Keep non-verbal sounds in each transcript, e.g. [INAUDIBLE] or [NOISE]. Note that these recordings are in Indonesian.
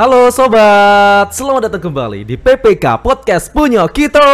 Halo sobat, selamat datang kembali di PPK Podcast Punya Kita.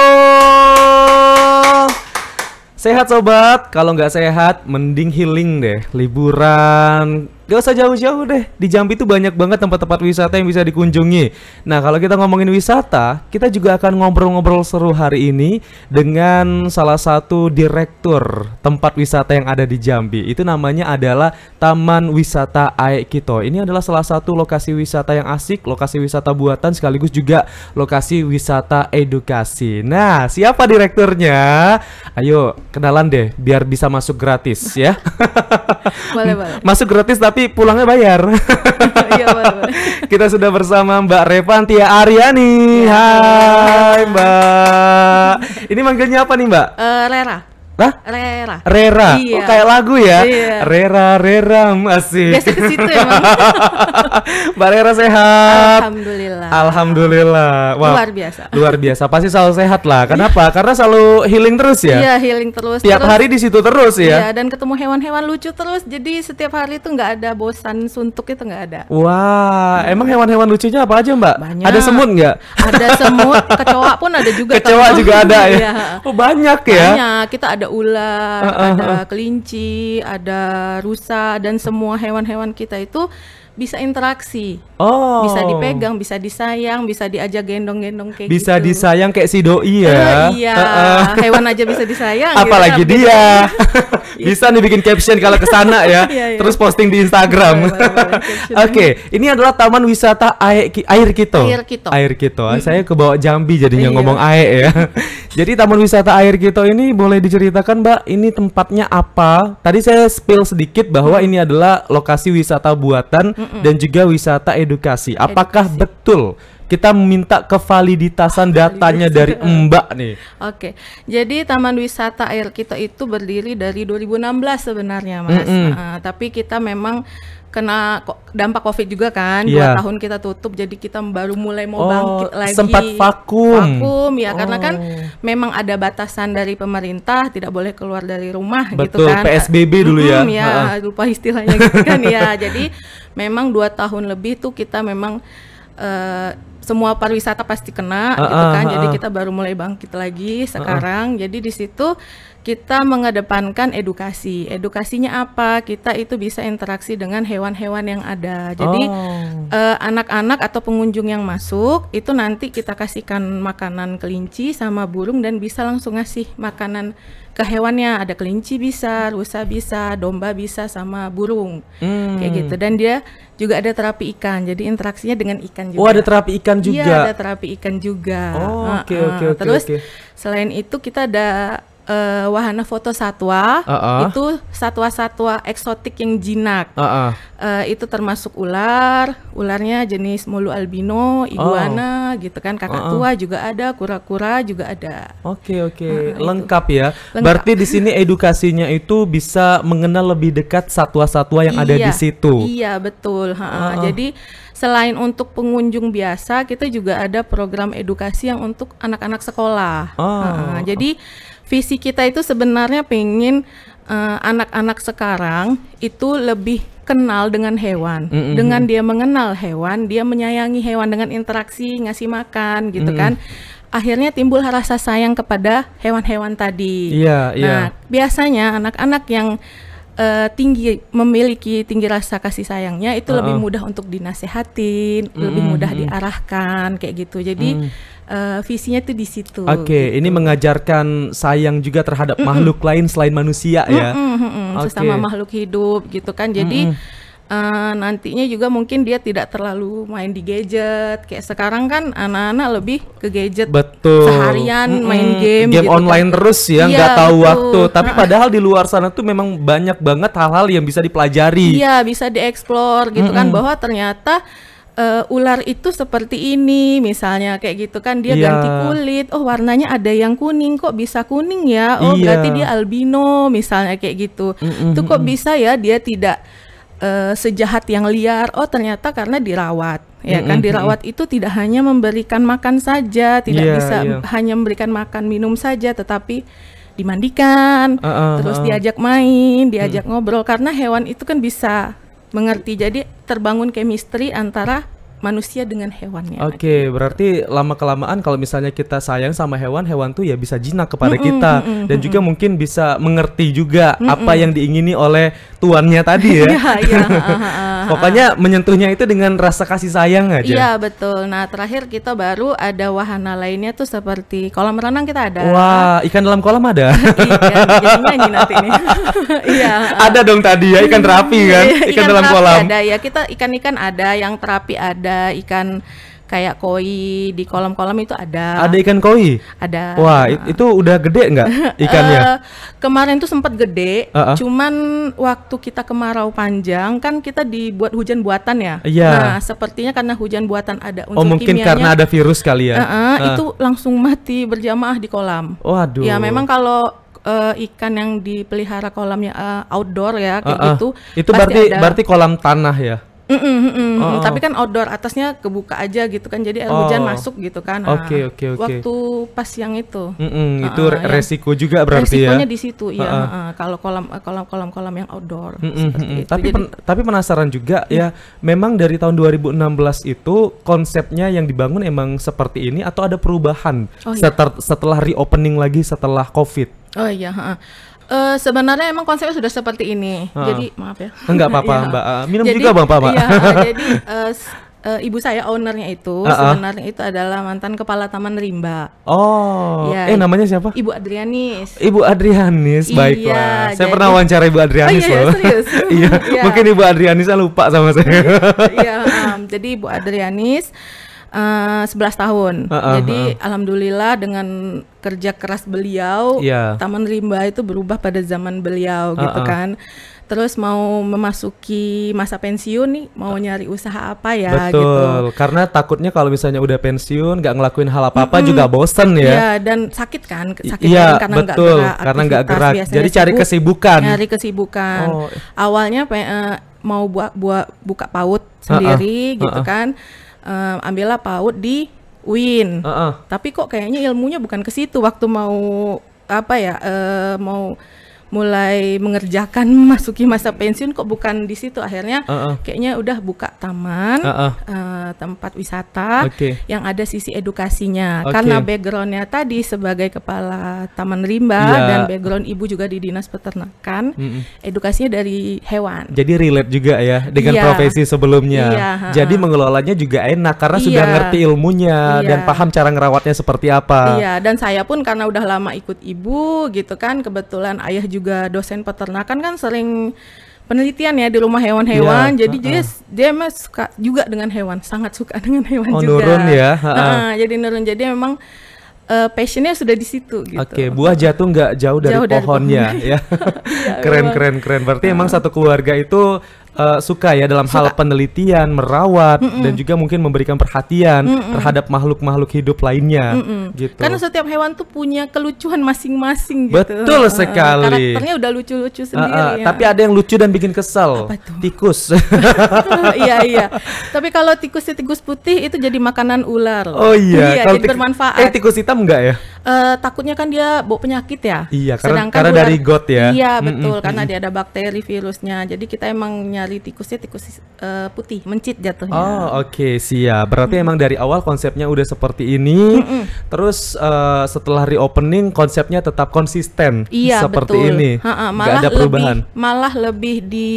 Sehat sobat, kalau nggak sehat mending healing deh, liburan, Gak usah jauh-jauh deh. Di Jambi itu banyak banget tempat-tempat wisata yang bisa dikunjungi. Nah, kalau kita ngomongin wisata, kita juga akan ngobrol-ngobrol seru hari ini dengan salah satu direktur tempat wisata yang ada di Jambi. Itu namanya adalah Taman Wisata Aek Ini adalah salah satu lokasi wisata yang asik, lokasi wisata buatan sekaligus juga lokasi wisata edukasi. Nah, siapa direkturnya? Ayo kenalan deh biar bisa masuk gratis ya. [LAUGHS] boleh, boleh. Masuk gratis tapi tapi pulangnya bayar. [LAUGHS] Iya, [LAUGHS] Kita sudah bersama Mbak Revantia Ariani. Aryani iya. Hai Mbak. Ini manggilnya apa nih Mbak? Uh, Lera lah Rera. Rera. Oh, iya. Oh kayak lagu ya. Iya. Rera Rera masih. Biasa ke situ [LAUGHS] emang. Mbak Rera sehat. Alhamdulillah. Alhamdulillah. Wah, luar biasa. Luar biasa. Pasti selalu sehat lah. Kenapa? Iya. Karena selalu healing terus ya. Iya, healing terus. Tiap terus. hari di situ terus ya. Iya, dan ketemu hewan-hewan lucu terus. Jadi setiap hari itu nggak ada bosan suntuk itu nggak ada. Wah, hmm. emang hewan-hewan lucunya apa aja, Mbak? Banyak. Ada semut nggak? Ada semut, kecoa pun ada juga. [LAUGHS] Kecoa juga ada ya. Iya. Oh, banyak ya. Banyak. Kita ada ada ular, uh, uh, ada kelinci, ada rusa dan semua hewan-hewan kita itu bisa interaksi. Oh. Bisa dipegang, bisa disayang, bisa diajak gendong-gendong kayak bisa gitu. Bisa disayang kayak si doi ya. Eh, iya. Uh -uh. Hewan aja bisa disayang. Gitu Apalagi gitu, dia. [LAUGHS] Iya. bisa nih bikin caption kalau ke sana ya. Iya, iya. Terus posting di Instagram. [LAUGHS] Oke, okay. ini adalah Taman Wisata Air, Air Kito. Air Kito. Air Kito. Hmm. Saya bawah Jambi jadinya ngomong air ya. [LAUGHS] Jadi Taman Wisata Air Kito ini boleh diceritakan, Mbak, ini tempatnya apa? Tadi saya spill sedikit bahwa hmm. ini adalah lokasi wisata buatan. Hmm mm dan juga wisata edukasi. Apakah betul kita minta kevaliditasan datanya dari [LAUGHS] Mbak nih. Oke. Jadi Taman Wisata Air kita itu berdiri dari 2016 sebenarnya, Mas. Mm -mm. uh, tapi kita memang kena dampak covid juga kan dua iya. tahun kita tutup jadi kita baru mulai mau oh, bangkit lagi sempat vakum vakum ya oh. karena kan oh. memang ada batasan dari pemerintah tidak boleh keluar dari rumah gitu Betul, gitu kan psbb dulu ya ya uh -huh. lupa istilahnya gitu kan ya [LAUGHS] jadi memang dua tahun lebih tuh kita memang uh, semua pariwisata pasti kena uh, gitu ah, kan. Uh, uh, jadi kita baru mulai bangkit lagi sekarang. Uh, uh. Jadi di situ kita mengedepankan edukasi. Edukasinya apa? Kita itu bisa interaksi dengan hewan-hewan yang ada. Jadi oh. Eh, anak-anak oh. uh, anak -anak atau pengunjung yang masuk itu nanti kita kasihkan makanan kelinci sama burung dan bisa langsung ngasih makanan ke hewannya ada kelinci bisa, rusa bisa, domba bisa sama burung. Hmm. Kayak gitu. Dan dia juga ada terapi ikan. Jadi interaksinya dengan ikan juga. Oh, ada terapi ikan iya, juga. Iya, ada terapi ikan juga. Oh, oke okay, oke Terus okay. selain itu kita ada uh, wahana foto satwa uh -uh. itu satwa-satwa eksotik yang jinak uh -uh. Uh, itu termasuk ular ularnya jenis mulu albino iguana oh. gitu kan kakak uh -uh. tua juga ada kura-kura juga ada oke okay, oke okay. uh, lengkap ya lengkap. berarti di sini edukasinya itu bisa mengenal lebih dekat satwa-satwa yang iya, ada di iya. situ iya betul ha -ha. Uh -uh. jadi selain untuk pengunjung biasa kita juga ada program edukasi yang untuk anak-anak sekolah oh. Nah, jadi visi kita itu sebenarnya pengen eh, anak-anak uh, sekarang itu lebih kenal dengan hewan. Mm -hmm. Dengan dia mengenal hewan, dia menyayangi hewan dengan interaksi, ngasih makan gitu mm -hmm. kan. Akhirnya timbul rasa sayang kepada hewan-hewan tadi. Iya, yeah, iya. Nah, yeah. biasanya anak-anak yang uh, tinggi memiliki tinggi rasa kasih sayangnya itu uh -uh. lebih mudah untuk dinasehatin, mm -hmm. lebih mudah diarahkan kayak gitu. Jadi mm uh, visinya tuh di situ. Oke, okay, gitu. ini mengajarkan sayang juga terhadap mm -mm. makhluk lain selain manusia mm -mm, ya. Mm -mm, okay. Sesama makhluk hidup gitu kan. Jadi mm -mm. Uh, nantinya juga mungkin dia tidak terlalu main di gadget kayak sekarang kan anak-anak lebih ke gadget betul seharian mm -hmm. main game game gitu kan. online kan. terus ya iya, nggak iya, tahu betul. waktu tapi padahal di luar sana tuh memang banyak banget hal-hal yang bisa dipelajari iya bisa dieksplor gitu mm -hmm. kan bahwa ternyata uh, ular itu seperti ini misalnya kayak gitu kan dia yeah. ganti kulit oh warnanya ada yang kuning kok bisa kuning ya oh yeah. berarti dia albino misalnya kayak gitu mm-hmm. itu kok bisa ya dia tidak uh, sejahat yang liar oh ternyata karena dirawat ya mm-hmm. kan dirawat itu tidak hanya memberikan makan saja tidak yeah, bisa yeah. hanya memberikan makan minum saja tetapi dimandikan uh, uh, terus uh. diajak main diajak mm. ngobrol karena hewan itu kan bisa mengerti. Jadi terbangun chemistry antara manusia dengan hewannya. Oke, okay, berarti lama kelamaan kalau misalnya kita sayang sama hewan, hewan tuh ya bisa jinak kepada mm -mm, kita mm -mm, dan mm -mm. juga mungkin bisa mengerti juga mm -mm. apa yang diingini oleh tuannya tadi ya. [LAUGHS] Iya, iya. Ah, Pokoknya ah. menyentuhnya itu dengan rasa kasih sayang aja. Iya betul. Nah terakhir kita baru ada wahana lainnya tuh seperti kolam renang kita ada. Wah ikan dalam kolam ada. [LAUGHS] iya ya, nanti nih. [LAUGHS] Iya. Ah. ada dong tadi ya ikan terapi hmm, kan. Iya, ikan, ikan dalam kolam. Ada ya kita ikan-ikan ada yang terapi ada ikan kayak koi di kolam-kolam itu ada. Ada ikan koi? Ada. Wah, nah. itu udah gede nggak [LAUGHS] ikannya? uh, kemarin tuh sempat gede, uh -uh. cuman waktu kita kemarau panjang kan kita dibuat hujan buatan ya. Iya. Yeah. Nah, sepertinya karena hujan buatan ada unsur Oh, mungkin kimianya, karena ada virus kali ya. Uh -uh, uh. itu langsung mati berjamaah di kolam. Waduh. Ya memang kalau uh, ikan yang dipelihara kolamnya uh, outdoor ya kayak uh, uh. gitu. Itu berarti ada... berarti kolam tanah ya? Mm -mm, mm -mm. Oh. Tapi kan outdoor atasnya kebuka aja gitu kan, jadi air oh. hujan masuk gitu kan. Nah, oke oke oke. Waktu pas yang itu. Mm -mm, itu uh, resiko juga berarti resikonya ya. Resikonya di situ uh -uh. ya. Uh, kalau kolam eh, kolam kolam kolam yang outdoor. Mm -mm, Tapi pen tapi penasaran juga mm. ya. Memang dari tahun 2016 itu konsepnya yang dibangun emang seperti ini atau ada perubahan oh, iya. setelah reopening lagi setelah COVID? Oh iya. Uh, uh Uh, sebenarnya emang konsepnya sudah seperti ini. Uh. Jadi maaf ya. Enggak apa-apa, [LAUGHS] ya. Mbak. Uh, minum jadi, juga bang Pak. Iya, eh, [LAUGHS] jadi uh, uh, ibu saya ownernya itu uh -uh. sebenarnya itu adalah mantan kepala Taman Rimba. Oh. Ya, eh namanya siapa? Ibu Adrianis. Ibu Adrianis, iya, baiklah. Iya, saya pernah wawancara Ibu Adrianis oh, iya, iya loh. Serius? [LAUGHS] Iya, iya, mungkin Ibu Adrianis lupa sama saya. iya, um, jadi Ibu Adrianis uh, eh, 11 tahun. Uh, uh, Jadi uh. alhamdulillah dengan kerja keras beliau, yeah. Taman Rimba itu berubah pada zaman beliau uh, gitu uh. kan. Terus mau memasuki masa pensiun nih, mau nyari usaha apa ya Betul, gitu. Betul, karena takutnya kalau misalnya udah pensiun gak ngelakuin hal apa-apa mm -hmm. juga bosen ya. Iya, dan sakit kan, sakit iya, kan karena nggak gerak. karena gak gerak. Jadi cari kesibukan. Cari kesibukan. Oh. Awalnya uh, mau buat buat buka paut sendiri uh -uh. gitu uh -uh. kan uh, ambillah PAUD di UIN. Uh -uh. Tapi kok kayaknya ilmunya bukan ke situ waktu mau apa ya uh, mau mulai mengerjakan [LAUGHS] masuki masa pensiun kok bukan di situ akhirnya uh -uh. kayaknya udah buka taman uh -uh. Uh, tempat wisata okay. yang ada sisi edukasinya okay. karena backgroundnya tadi sebagai kepala taman rimba yeah. dan background ibu juga di dinas peternakan mm -mm. edukasinya dari hewan jadi relate juga ya dengan yeah. profesi sebelumnya yeah. Iya, jadi mengelolanya juga enak karena yeah. sudah ngerti ilmunya yeah. dan paham cara ngerawatnya seperti apa iya yeah. dan saya pun karena udah lama ikut ibu gitu kan kebetulan ayah juga juga dosen peternakan kan sering penelitian ya di rumah hewan-hewan. Ya, jadi uh dia dia emang suka juga dengan hewan, sangat suka [LAUGHS] dengan hewan oh, juga. nurun ya. Uh -uh. Uh, jadi nurun. Jadi memang uh, passionnya sudah di situ gitu. Oke, okay, buah jatuh nggak jauh dari pohonnya dari pohonnya. ya. [LAUGHS] keren keren keren. Berarti uh. emang satu keluarga itu uh, suka ya dalam suka. hal penelitian, merawat mm -mm. dan juga mungkin memberikan perhatian mm -mm. terhadap makhluk-makhluk hidup lainnya mm -mm. gitu. Karena setiap hewan tuh punya kelucuan masing-masing gitu. Betul sekali. Uh, karakternya udah lucu-lucu ah, sendiri uh, uh, ya. Tapi ada yang lucu dan bikin kesel. Tikus. [LAUGHS] iya iya. Tapi kalau tikus tikus putih itu jadi makanan ular. Oh iya, iya kalau jadi bermanfaat. Eh tikus hitam enggak ya? Uh, takutnya kan dia bawa penyakit ya. Iya, karena karena ular, dari got ya. Iya, betul mm -mm. karena dia ada bakteri virusnya. Jadi kita emang nyari nyari tikusnya tikus uh, putih mencit jatuhnya. Oh oke okay, siap. Berarti mm. emang dari awal konsepnya udah seperti ini. Mm -hmm. Terus uh, setelah reopening konsepnya tetap konsisten iya, seperti betul. ini. Ha -ha, malah Gak ada perubahan. Lebih, malah lebih di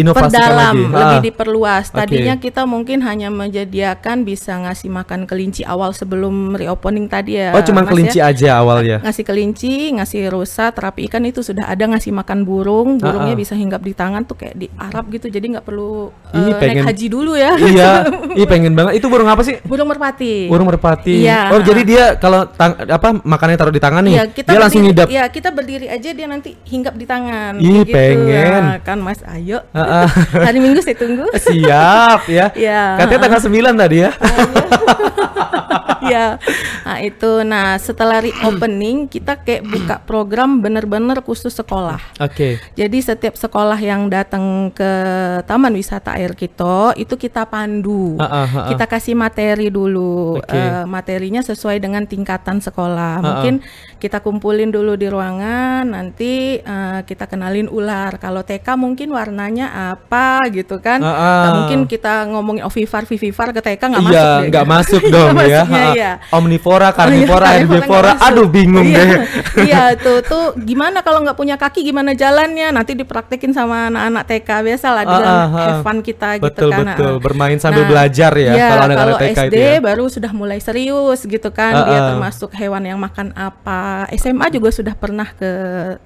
Inovasikan perdalam, lagi. lebih ah. diperluas. Tadinya okay. kita mungkin hanya menyediakan bisa ngasih makan kelinci awal sebelum reopening tadi ya. Oh, cuma kelinci ya. aja awalnya. Ngasih kelinci, ngasih rusa, terapi ikan itu sudah ada ngasih makan burung, ah, burungnya ah, bisa hinggap di tangan tuh kayak di Arab gitu. Jadi nggak perlu Ih, eh, pengen, naik haji dulu ya. Iya. [LAUGHS] Ih, pengen banget. Itu burung apa sih? Burung merpati. Burung merpati. Iya. Oh, jadi dia kalau tang apa makannya taruh di tangan nih. Iya, kita dia berdiri, langsung hidup. Iya, kita berdiri aja dia nanti hinggap di tangan. Ih, gitu. pengen. Nah, kan Mas, ayo. Ah, uh, [LAUGHS] hari Minggu saya tunggu. Siap ya. Yeah, Katanya tanggal 9 tadi ya. Iya. [LAUGHS] [LAUGHS] ya nah itu nah setelah reopening hmm. kita kayak buka program bener-bener khusus sekolah oke okay. jadi setiap sekolah yang datang ke taman wisata air kita itu kita pandu uh, uh, uh, uh. kita kasih materi dulu okay. uh, eh, materinya sesuai dengan tingkatan sekolah uh, mungkin kita kumpulin dulu di ruangan nanti uh, kita kenalin ular kalau TK mungkin warnanya apa gitu kan uh, uh. Nah, mungkin kita ngomongin Ovifar Vivifar ke TK nggak iya, masuk nggak masuk [LAUGHS] dong ya iya. omnivora, karnivora, oh, iya, herbivora. Aduh bingung iya. deh. iya, [LAUGHS] tuh tuh gimana kalau nggak punya kaki gimana jalannya? Nanti dipraktekin sama anak-anak TK biasa di ah, dalam uh, fun kita gitu betul, gitu kan. Betul, betul. Bermain nah, sambil nah, belajar ya iya, kalau anak-anak TK SD itu ya. baru sudah mulai serius gitu kan. Uh, uh. Dia termasuk hewan yang makan apa. SMA juga sudah pernah ke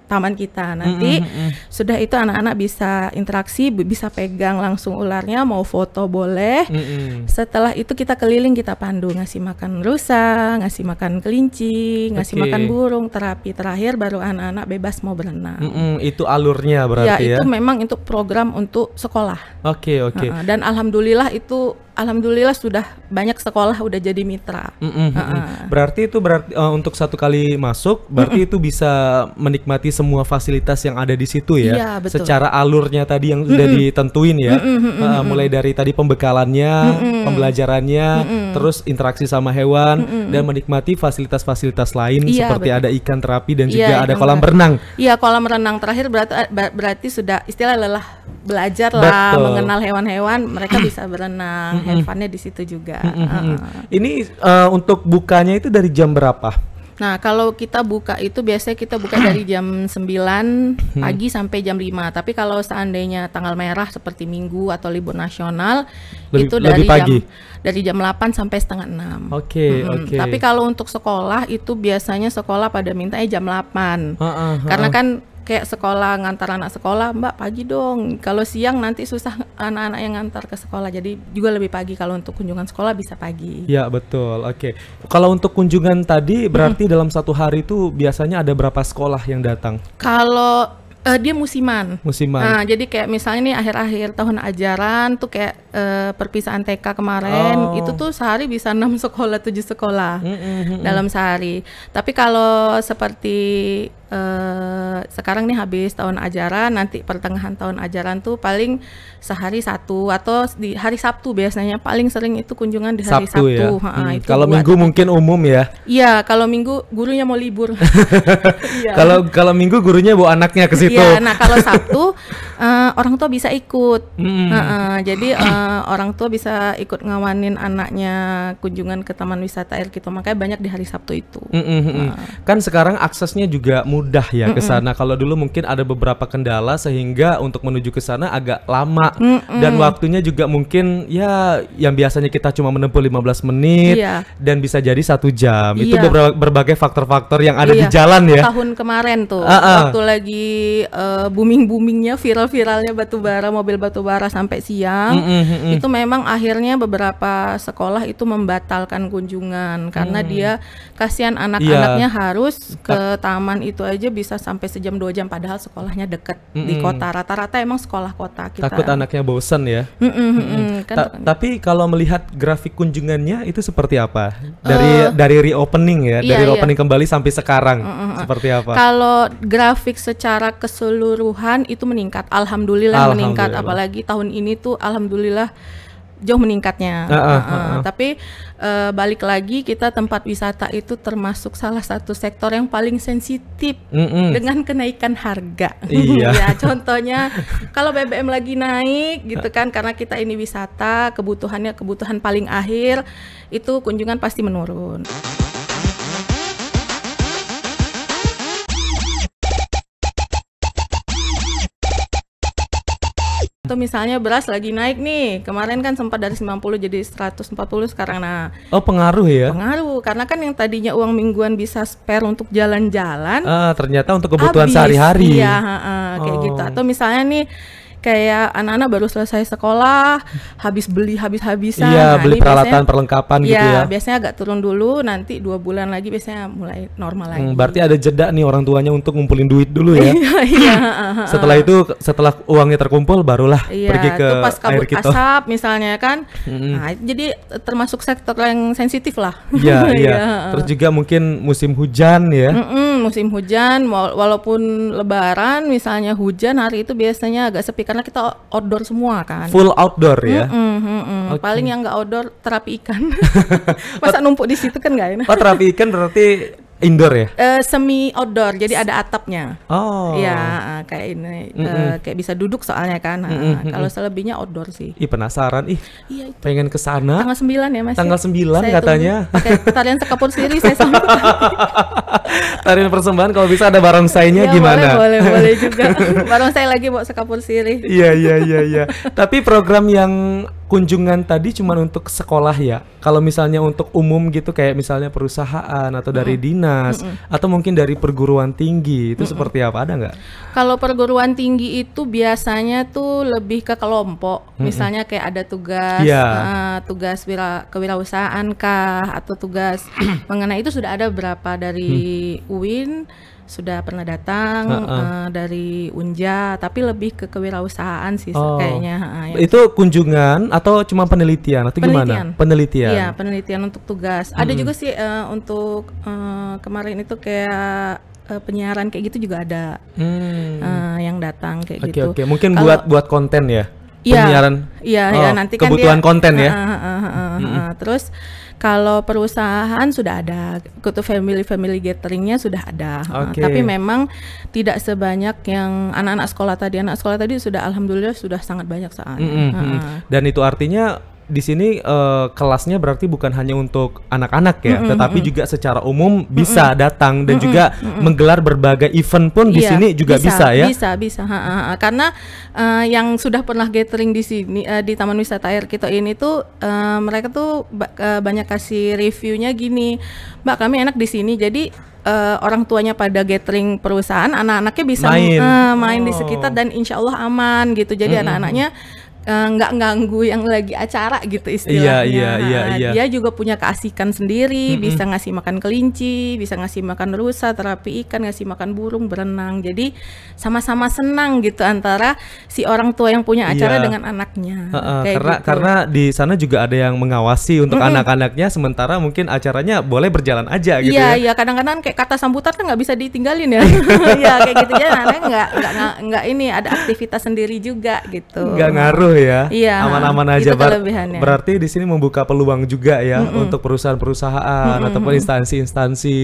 taman kita. Nanti mm, -hmm. sudah itu anak-anak bisa interaksi, bisa pegang langsung ularnya, mau foto boleh. Mm, -hmm. Setelah itu kita keliling kita pandu ngasih makan makan rusa, ngasih makan kelinci, ngasih okay. makan burung, terapi terakhir baru anak-anak bebas mau berenang. Mm -mm, itu alurnya berarti ya? Ya itu memang untuk program untuk sekolah. Oke okay, oke. Okay. dan alhamdulillah itu alhamdulillah sudah banyak sekolah udah jadi mitra. Mm -mm, uh Berarti itu berarti uh, eh, untuk satu kali masuk berarti mm -mm. itu bisa menikmati semua fasilitas yang ada di situ ya. Iya, betul. Secara alurnya tadi yang mm -mm. sudah ditentuin ya. Mm -mm, uh, mulai dari tadi pembekalannya, mm -mm. pembelajarannya, mm -mm. terus interaksi sama hewan mm -mm. dan menikmati fasilitas-fasilitas lain iya, seperti betul. ada ikan terapi dan iya, juga ada kolam renang. Iya, kolam renang terakhir berarti eh, berarti sudah istilah lelah belajar lah mengenal hewan-hewan, mereka bisa berenang mm-hmm. have di situ juga. Mm-hmm. Uh. Ini uh, untuk bukanya itu dari jam berapa? Nah, kalau kita buka itu biasanya kita buka dari [CLEARS THROAT] jam 9 pagi sampai jam 5. Tapi kalau seandainya tanggal merah seperti Minggu atau libur nasional lebih, itu dari jam dari jam 8 sampai setengah 6. Oke, okay, hmm. oke. Okay. Tapi kalau untuk sekolah itu biasanya sekolah pada minta jam 8. Uh, uh, uh, Karena kan kayak sekolah ngantar anak sekolah mbak pagi dong kalau siang nanti susah anak-anak yang ngantar ke sekolah jadi juga lebih pagi kalau untuk kunjungan sekolah bisa pagi ya betul oke okay. kalau untuk kunjungan tadi berarti hmm. dalam satu hari itu biasanya ada berapa sekolah yang datang kalau uh, dia musiman musiman nah, jadi kayak misalnya nih akhir-akhir tahun ajaran tuh kayak uh, perpisahan TK kemarin oh. itu tuh sehari bisa enam [LAUGHS] sekolah tujuh sekolah mm -hmm. dalam sehari tapi kalau seperti Eh, sekarang nih habis tahun ajaran nanti pertengahan tahun ajaran tuh paling sehari satu atau di hari Sabtu biasanya paling sering itu kunjungan di hari Sabtu, ya? Sabtu. Ya? Ha, hmm. kalau Minggu mungkin umum ya iya kalau Minggu gurunya mau libur [LAUGHS] iya. kalau kalau Minggu gurunya bawa anaknya ke situ ya, nah kalau Sabtu uh, orang tua bisa ikut hmm. uh, jadi uh, orang tua bisa ikut ngawanin anaknya kunjungan ke taman wisata air gitu makanya banyak di hari Sabtu itu hmm, -hmm. uh. kan sekarang aksesnya juga mudah mudah ya ke sana. Kalau dulu mungkin ada beberapa kendala sehingga untuk menuju ke sana agak lama mm dan waktunya juga mungkin ya yang biasanya kita cuma menempuh 15 menit yeah. dan bisa jadi satu jam. Yeah. Itu iya. beberapa, berbagai faktor-faktor yang ada yeah. di iya. jalan ya. Tahun kemarin tuh uh -uh. waktu lagi uh, booming-boomingnya, viral-viralnya batu bara mobil batu bara sampai siang. Mm Itu memang akhirnya beberapa sekolah itu membatalkan kunjungan karena hmm. dia kasihan iya. anak-anaknya yeah. harus ke taman itu aja bisa sampai sejam dua jam padahal sekolahnya deket mm -mm. di kota rata-rata emang sekolah kota kita takut anaknya bosen ya mm -mm, mm -mm. Kan Ta tapi kalau melihat grafik kunjungannya itu seperti apa dari uh, dari reopening ya iya, dari iya. reopening iya. kembali sampai sekarang mm -mm. seperti apa kalau grafik secara keseluruhan itu meningkat alhamdulillah, alhamdulillah meningkat apalagi tahun ini tuh alhamdulillah jauh meningkatnya. Uh, uh, uh, uh, Tapi uh, balik lagi kita tempat wisata itu termasuk salah satu sektor yang paling sensitif mm -mm. dengan kenaikan harga. Iya. [LAUGHS] ya, contohnya kalau BBM lagi naik gitu kan karena kita ini wisata, kebutuhannya kebutuhan paling akhir itu kunjungan pasti menurun. contoh misalnya beras lagi naik nih. Kemarin kan sempat dari 90 jadi 140 sekarang nah. Oh, pengaruh ya? Pengaruh karena kan yang tadinya uang mingguan bisa spare untuk jalan-jalan. Ah, ternyata untuk kebutuhan sehari-hari. Iya, ha kayak gitu. oh. gitu. Atau misalnya nih kayak anak-anak baru selesai sekolah, habis beli habis-habisan. Iya, nah, beli peralatan biasanya, perlengkapan ya, gitu iya, ya. biasanya agak turun dulu, nanti dua bulan lagi biasanya mulai normal hmm, lagi. Hmm, berarti ada jeda nih orang tuanya untuk ngumpulin duit dulu ya. [LAUGHS] Iya, iya. [LAUGHS] setelah itu setelah uangnya terkumpul barulah iya, pergi ke itu pas kabut air kita. Gitu. asap misalnya kan. Hmm. Nah, jadi termasuk sektor yang sensitif lah. Iya, [LAUGHS] iya. Terus juga mungkin musim hujan ya. Mm -mm, musim hujan walaupun lebaran misalnya hujan hari itu biasanya agak sepi karena kita outdoor semua kan. Full outdoor ya. Mm -mm, -hmm. Okay. Paling yang nggak outdoor terapi ikan. [LAUGHS] Masa numpuk di situ kan nggak enak. Oh terapi ikan berarti Indoor ya? Uh, semi outdoor, jadi ada atapnya. Oh. Ya kayak ini, mm -mm. Uh, kayak bisa duduk soalnya kan. Mm -mm. Uh, kalau selebihnya outdoor sih. Ih penasaran, ih. Iya Pengen ke sana. Tanggal 9 ya Mas. Ya? Tanggal 9 saya katanya. Okay, tarian sekapur sendiri saya sambut. [LAUGHS] tarian persembahan kalau bisa ada barang barongsainya ya, gimana? Boleh, boleh, boleh [LAUGHS] juga. barang saya lagi buat sekapur siri. Iya, iya, iya, iya. Tapi program yang kunjungan tadi cuma untuk sekolah ya. Kalau misalnya untuk umum gitu kayak misalnya perusahaan atau mm. dari dinas mm -mm. atau mungkin dari perguruan tinggi itu mm -mm. seperti apa ada nggak? Kalau perguruan tinggi itu biasanya tuh lebih ke kelompok. Mm -mm. Misalnya kayak ada tugas yeah. Iya. uh, tugas wira, kewirausahaan kah atau tugas [CLEARS THROAT] mengenai itu sudah ada berapa dari mm. UIN sudah pernah datang uh -uh. Uh, dari Unja, tapi lebih ke kewirausahaan sih oh. kayaknya. Uh, ya. Itu kunjungan atau cuma penelitian atau penelitian. gimana? Penelitian. Iya penelitian untuk tugas. Hmm. Ada juga sih uh, untuk uh, kemarin itu kayak uh, penyiaran kayak gitu juga ada hmm. uh, yang datang kayak okay, gitu. Oke okay. Mungkin Kalo, buat buat konten ya. Iya. penyiaran. Iya, iya oh, ya, nanti kebutuhan kan dia, konten ya. Uh, uh, uh, uh, uh, uh, uh, terus kalau perusahaan sudah ada, kutu family-family gatheringnya sudah ada. Okay. tapi memang tidak sebanyak yang anak-anak sekolah tadi. Anak sekolah tadi sudah alhamdulillah sudah sangat banyak saat. Mm -hmm. Dan itu artinya di sini uh, kelasnya berarti bukan hanya untuk anak-anak ya, mm -hmm. tetapi juga secara umum bisa mm -hmm. datang dan mm -hmm. juga mm -hmm. menggelar berbagai event pun di iya, sini juga bisa, bisa ya. Bisa, bisa. Ha, ha, ha. Karena uh, yang sudah pernah gathering di sini uh, di Taman Wisata Air Kito ini tuh uh, mereka tuh ba uh, banyak kasih reviewnya gini, Mbak kami enak di sini. Jadi uh, orang tuanya pada gathering perusahaan, anak-anaknya bisa main, uh, main oh. di sekitar oh. dan insya Allah aman gitu. Jadi mm -hmm. anak-anaknya Eh, nggak uh, ganggu yang lagi acara gitu istilahnya. Iya, iya, nah, iya, iya, Dia juga punya keasikan sendiri, mm -hmm. bisa ngasih makan kelinci, bisa ngasih makan rusa, terapi ikan, ngasih makan burung, berenang. Jadi sama-sama senang gitu antara si orang tua yang punya acara iya. dengan anaknya. Uh, uh, Kayak karena gitu. karena di sana juga ada yang mengawasi untuk mm -hmm. anak-anaknya sementara mungkin acaranya boleh berjalan aja gitu iya, ya. Iya, kadang-kadang kayak kata sambutan kan nggak bisa ditinggalin ya. [LAUGHS] Iya, kayak gitu ya. Nah, nggak nggak nggak ini ada aktivitas sendiri juga gitu. Nggak ngaruh ya. Iya. Aman-aman aja. Itu Berarti di sini membuka peluang juga ya mm -mm. untuk perusahaan-perusahaan mm -mm. ataupun instansi-instansi.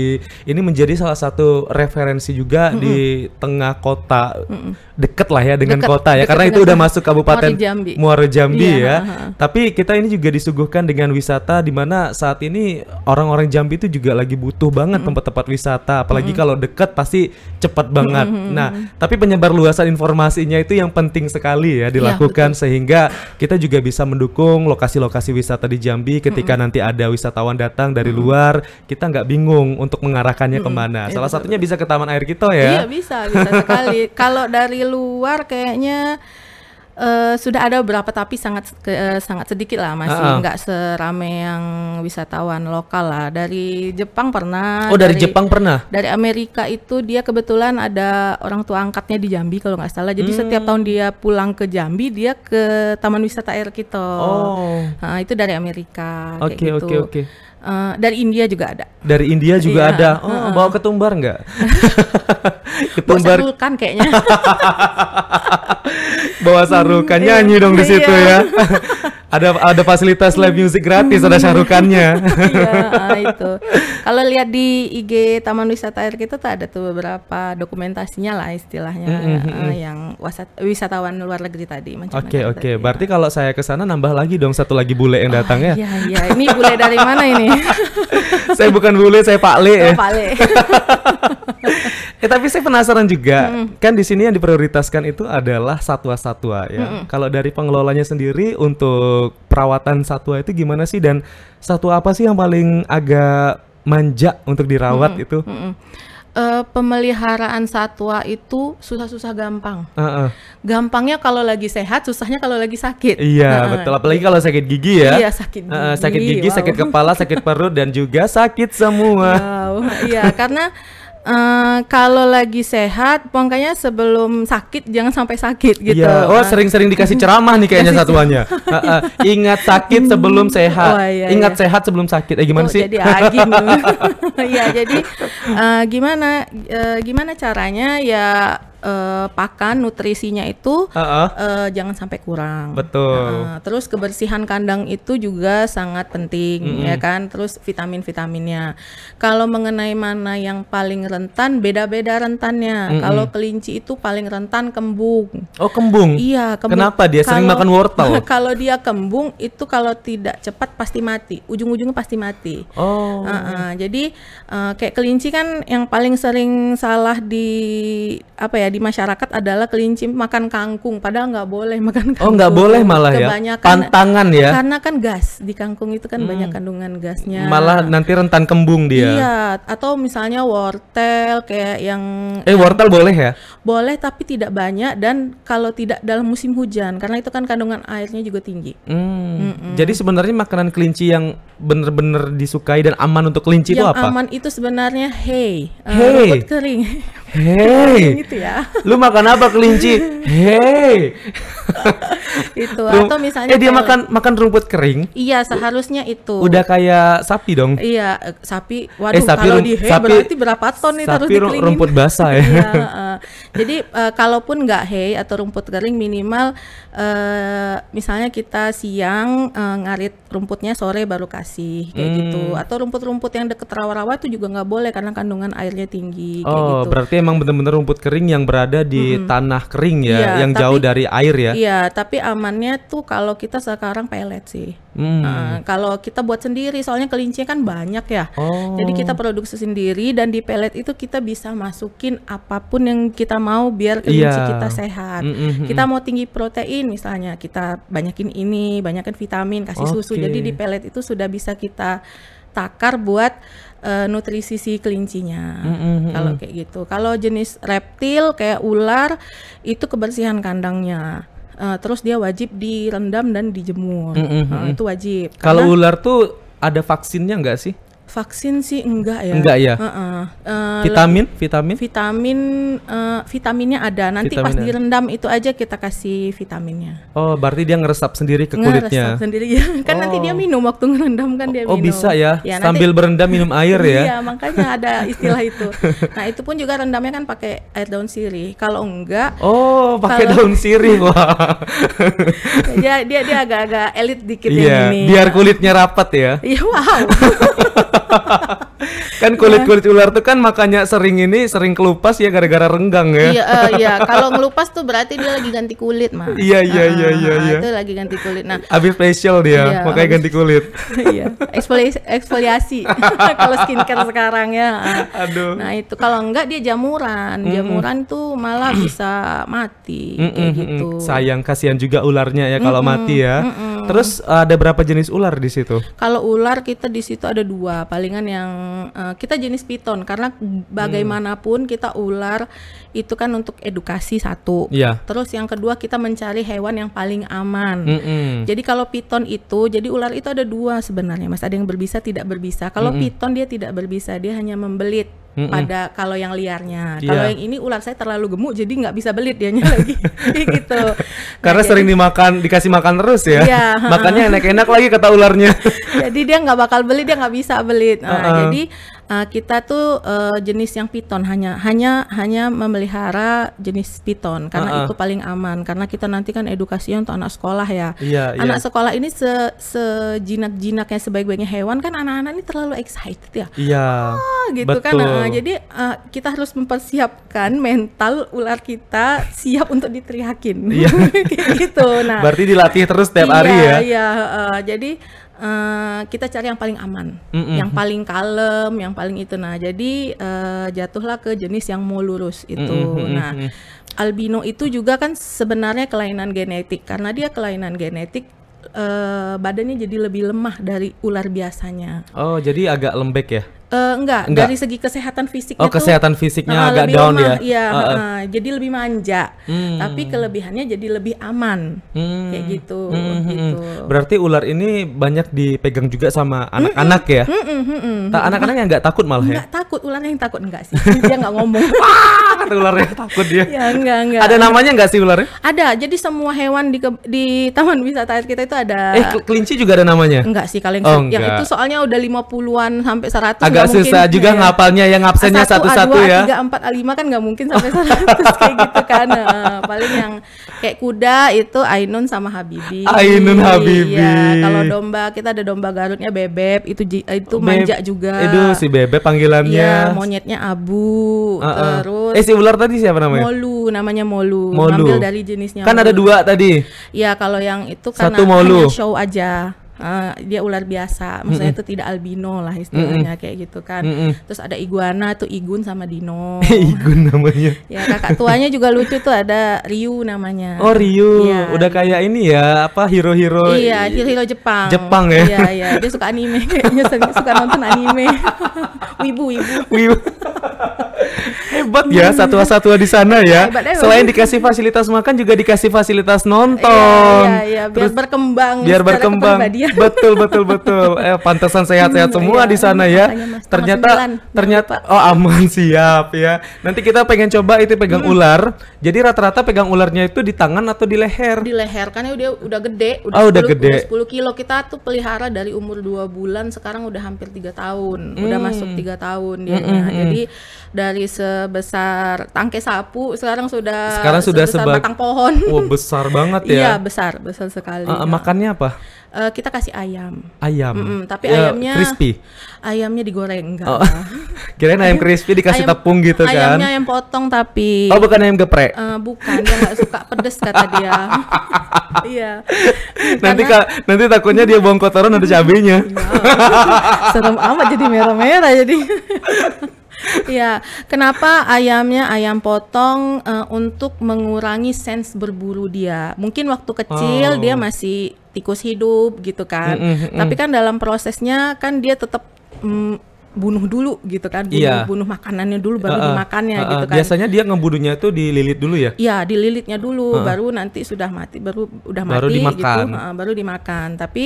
Ini menjadi salah satu referensi juga mm -mm. di tengah kota. Mm -mm. Deket lah ya dengan deket, kota ya. Karena itu udah masuk kabupaten Muara Jambi, iya, ya. Ha, ha. Tapi kita ini juga disuguhkan dengan wisata di mana saat ini orang-orang Jambi itu juga lagi butuh banget tempat-tempat wisata. Apalagi mm -mm. kalau dekat pasti cepat banget. Mm -mm. Nah, tapi penyebar luasan informasinya itu yang penting sekali ya iya, dilakukan ya, sehingga sehingga kita juga bisa mendukung lokasi-lokasi wisata di Jambi ketika mm-hmm. nanti ada wisatawan datang dari mm-hmm. luar kita nggak bingung untuk mengarahkannya mm-hmm. kemana iya, salah satunya bisa ke Taman Air kita ya iya bisa bisa sekali [LAUGHS] kalau dari luar kayaknya Uh, sudah ada beberapa tapi sangat uh, sangat sedikit lah masih uh -uh. serame yang wisatawan lokal lah dari Jepang pernah oh dari, dari Jepang pernah dari Amerika itu dia kebetulan ada orang tua angkatnya di Jambi kalau nggak salah jadi hmm. setiap tahun dia pulang ke Jambi dia ke Taman Wisata Air Kito oh nah, itu dari Amerika oke oke gitu. oke Uh, dari India juga ada. Dari India juga iya, ada. Oh, uh, uh. bawa ketumbar nggak? [LAUGHS] ketumbar. Bawa kayaknya. [LAUGHS] bawa sarukan nyanyi dong di iya. situ ya. [LAUGHS] ada ada fasilitas live music gratis ada syarukannya [LAUGHS] iya [LAUGHS] ah, itu kalau lihat di IG Taman Wisata Air kita tuh ada tuh beberapa dokumentasinya lah istilahnya uh, yang wasat, wisatawan luar negeri tadi oke oke okay, iya. okay. berarti kalau saya ke sana nambah lagi dong satu lagi bule yang ah, datang oh, ya iya iya ini bule dari mana ini [LAUGHS] saya bukan bule saya Pak Le oh, ya Pak Le eh tapi saya penasaran juga, mm. kan di sini yang diprioritaskan itu adalah satwa-satwa ya. Mm -mm. Kalau dari pengelolanya sendiri untuk perawatan satwa itu gimana sih dan satwa apa sih yang paling agak manja untuk dirawat mm -mm. itu? Mm -mm. Uh, pemeliharaan satwa itu susah-susah gampang. Uh -uh. Gampangnya kalau lagi sehat, susahnya kalau lagi sakit. Iya uh -uh. betul, apalagi kalau sakit gigi ya. Iya sakit gigi. Uh, sakit gigi, wow. sakit kepala, sakit perut dan juga sakit semua. Wow, iya karena Uh, kalau lagi sehat, pokoknya sebelum sakit jangan sampai sakit gitu. Iya. Oh, nah. sering-sering dikasih ceramah nih kayaknya [LAUGHS] satuannya. uh, uh, ingat sakit sebelum [LAUGHS] sehat. Oh, iya, ingat iya. sehat sebelum sakit. Eh gimana oh, sih? Jadi agim. [LAUGHS] Iya, jadi uh, gimana uh, gimana caranya ya uh, pakan nutrisinya itu uh -uh. Uh, jangan sampai kurang. Betul. Uh, terus kebersihan kandang itu juga sangat penting mm -hmm. ya kan. Terus vitamin-vitaminnya. Kalau mengenai mana yang paling rentan beda-beda rentannya. Mm -hmm. Kalau kelinci itu paling rentan kembung. Oh, kembung. Iya, kembung. Kenapa dia kalo, sering makan wortel? [LAUGHS] kalau dia kembung itu kalau tidak cepat pasti mati. Ujung-ujungnya pasti mati. Oh. Uh -uh. Jadi uh, kayak kelinci kan yang paling sering salah di apa ya di masyarakat adalah kelinci makan kangkung padahal nggak boleh [LAUGHS] makan kangkung. Oh nggak boleh malah ya? Kebanyakan, ya. Tantangan ya. Karena kan gas di kangkung itu kan hmm. banyak kandungan gasnya. Malah nanti rentan kembung dia. Iya atau misalnya wortel kayak yang. Eh yang, wortel boleh ya? Boleh tapi tidak banyak dan kalau tidak dalam musim hujan karena itu kan kandungan airnya juga tinggi. Hmm. Mm Jadi sebenarnya makanan kelinci yang benar-benar disukai dan aman untuk kelinci yang itu apa? aman itu sebenarnya hay. Hey. Eh, uh, rumput kering. Hey. [LAUGHS] gitu ya lu makan apa kelinci hei [LAUGHS] itu Rum atau misalnya eh dia makan makan rumput kering iya seharusnya itu udah kayak sapi dong iya sapi waduh eh, sapi, eh, kalau di hei berarti berapa ton itu sapi harus sapi rumput basah ya [LAUGHS] iya, uh, jadi uh, kalaupun nggak hay atau rumput kering minimal uh, misalnya kita siang uh, ngarit rumputnya sore baru kasih kayak hmm. gitu atau rumput-rumput yang deket rawa-rawa itu juga nggak boleh karena kandungan airnya tinggi. Kayak oh, gitu. berarti emang bener-bener rumput kering yang berada di hmm. tanah kering ya, iya, yang tapi, jauh dari air ya? Iya tapi amannya tuh kalau kita sekarang pelet sih. Hmm. Uh, kalau kita buat sendiri, soalnya kelinci kan banyak ya. Oh. Jadi kita oh. produksi sendiri dan di pelet itu kita bisa masukin apapun yang yang kita mau biar kelinci yeah. kita sehat. Mm -hmm. Kita mau tinggi protein misalnya, kita banyakin ini, banyakin vitamin, kasih okay. susu. Jadi di pelet itu sudah bisa kita takar buat uh, nutrisi si kelincinya. Mm -hmm. Kalau kayak gitu. Kalau jenis reptil kayak ular itu kebersihan kandangnya. Uh, terus dia wajib direndam dan dijemur. Mm -hmm. uh, itu wajib. Kalau ular tuh ada vaksinnya nggak sih? Vaksin sih enggak ya. Enggak ya. Uh -uh. Uh, vitamin, vitamin. Vitamin, uh, eh, vitaminnya ada. Nanti vitamin pas ada. direndam itu aja kita kasih vitaminnya. Oh, berarti dia ngeresap sendiri ke kulitnya. Ngeresap sendiri ya. kan oh. nanti dia oh. minum waktu ngerendam kan dia oh, minum. Oh bisa ya. ya Sambil nanti, berendam minum air ya. Iya, makanya ada istilah itu. Nah itu pun juga rendamnya kan pakai air daun sirih. Kalau enggak. Oh, pakai kalau... daun sirih [LAUGHS] wah. dia dia dia agak-agak elit dikit yeah, iya, ini. Biar kulitnya rapat ya. Iya wow. [LAUGHS] [LAUGHS] kan kulit-kulit ular tuh kan makanya sering ini sering kelupas ya gara-gara renggang ya. Iya, uh, iya. [LAUGHS] Kalau ngelupas tuh berarti dia lagi ganti kulit, mah. Iya, iya, iya, ah, iya, iya. Itu lagi ganti kulit. Nah, abis facial dia, iya, makanya abis... ganti kulit. [LAUGHS] iya. Eksfoli eksfoliasi. kalau skincare sekarang ya. Aduh. Nah, itu kalau enggak dia jamuran. Mm. Jamuran tuh malah [CLEARS THROAT] bisa mati mm -mm, kayak gitu. Sayang kasihan juga ularnya ya kalau mm -mm, mati ya. Mm -mm Terus eh, ada berapa jenis ular di situ? Kalau ular kita di situ ada dua, palingan yang uh, kita jenis piton karena bagaimanapun kita ular itu kan untuk edukasi satu. Ya. Terus yang kedua kita mencari hewan yang paling aman. Mm -hmm. Jadi kalau piton itu, jadi ular itu ada dua sebenarnya, Mas. Ada yang berbisa, tidak berbisa. Kalau mm -hmm. piton dia tidak berbisa, dia hanya membelit. Mm -mm. pada kalau yang liarnya. Yeah. Kalau yang ini ular saya terlalu gemuk jadi nggak bisa belit dianya [LAUGHS] lagi gitu. Karena nah, sering jadi, dimakan dikasih makan terus ya. Iya, Makannya enak-enak lagi kata ularnya. [LAUGHS] jadi dia nggak bakal belit, dia nggak bisa belit. Nah, uh -uh. jadi uh, kita tuh uh, jenis yang piton hanya hanya hanya memelihara jenis piton karena uh -uh. itu paling aman karena kita nanti kan edukasinya untuk anak sekolah ya. Iya, iya, anak sekolah ini se sejinak-jinaknya sebaik-baiknya hewan kan anak-anak ini terlalu excited ya. Iya. Oh, gitu kan. betul. kan. Uh, jadi uh, kita harus mempersiapkan mental ular kita siap untuk diteriakin. Iya. [LAUGHS] gitu. Nah, berarti dilatih terus tiap iya, hari ya. Iya, uh, jadi uh, kita cari yang paling aman, mm -hmm. yang paling kalem, yang paling itu. Nah, jadi uh, jatuhlah ke jenis yang mau lurus itu. Mm -hmm. Nah, albino itu juga kan sebenarnya kelainan genetik karena dia kelainan genetik uh, badannya jadi lebih lemah dari ular biasanya. Oh, jadi agak lembek ya? Uh, enggak, enggak, dari segi kesehatan fisiknya Oh, kesehatan fisiknya tuh, eh, agak down lemah, ya? Iya, uh, uh. jadi lebih manja. Hmm. Tapi kelebihannya jadi lebih aman. Hmm. Kayak gitu, hmm, hmm, hmm. gitu. Berarti ular ini banyak dipegang juga sama hmm, anak-anak hmm, ya? Hmm, hmm, hmm, hmm. Anak-anak yang enggak takut malah ya? takut ularnya yang takut enggak sih dia nggak ngomong [LAUGHS] wah kata ularnya takut dia ya enggak enggak ada namanya enggak sih ularnya ada jadi semua hewan di di taman wisata air kita itu ada eh kelinci juga ada namanya enggak sih kalian oh, yang itu soalnya udah 50-an sampai 100 agak susah mungkin, juga iya. ya. ngapalnya yang absennya satu-satu ya tiga empat lima kan nggak mungkin sampai 100 [LAUGHS] kayak gitu kan nah, paling yang kayak kuda itu Ainun sama Habibi Ainun iya, Habibi ya kalau domba kita ada domba Garutnya bebek itu itu Beb, manja juga itu si bebek panggilannya monyetnya. Iya, monyetnya abu. Uh -uh. Terus Eh si ular tadi siapa namanya? Molu, namanya molu. molu. Ngambil dari jenisnya. Kan molu. ada dua tadi. Iya, kalau yang itu karena Satu molu. show aja uh, dia ular biasa maksudnya itu mm -hmm. tidak albino lah istilahnya mm -hmm. kayak gitu kan mm -hmm. terus ada iguana tuh igun sama dino [LAUGHS] igun namanya ya kakak tuanya juga lucu tuh ada Ryu namanya oh Ryu ya. udah kayak ini ya apa hero-hero iya hero-hero Jepang Jepang ya iya iya dia suka anime kayaknya suka nonton anime [LAUGHS] wibu wibu wibu Hebat ya satwa-satwa di sana ya. Hebat, hebat. Selain dikasih fasilitas makan juga dikasih fasilitas nonton. Iya, iya, iya. Biar berkembang. Biar berkembang. Betul, betul, betul. Eh, pantesan sehat-sehat hmm, semua iya, di sana ya. Mas, ternyata, ternyata, oh aman [LAUGHS] siap ya. Nanti kita pengen coba itu pegang hmm. ular. Jadi rata-rata pegang ularnya itu di tangan atau di leher? Di leher kan ya udah udah gede. Udah oh, 10, udah gede. Udah 10 kilo kita tuh pelihara dari umur dua bulan sekarang udah hampir tiga tahun. Hmm. Udah masuk tiga tahun dia. Hmm, hmm, ya. hmm. jadi dari dari sebesar tangke sapu sekarang sudah sekarang sudah sebesar batang pohon. [LAUGHS] Wah, besar banget ya. Iya, besar, besar sekali. Uh, Makannya apa? Uh, kita kasih ayam. Ayam. Mm -mm, tapi uh, ayamnya crispy. Ayamnya digoreng enggak. Oh. [LAUGHS] Kirain ayam crispy dikasih ayam, tepung gitu kan. Ayamnya ayam potong tapi Oh, bukan ayam geprek. Uh, bukan, dia nggak suka pedes kata dia. [LAUGHS] Iya. nanti Karena... Ka, nanti takutnya dia buang kotoran ada cabenya. Iya. Serem amat jadi merah-merah jadi ya, kenapa ayamnya ayam potong uh, untuk mengurangi sense berburu dia. Mungkin waktu kecil oh. dia masih tikus hidup gitu kan. Mm, mm, Tapi kan dalam prosesnya kan dia tetap mm, bunuh dulu gitu kan bunuh yeah. bunuh makanannya dulu baru uh, uh, dimakannya uh, uh, gitu kan biasanya dia ngebunuhnya tuh dililit dulu ya iya dililitnya dulu uh. baru nanti sudah mati baru udah baru mati gitu. dimakan. gitu uh, baru dimakan tapi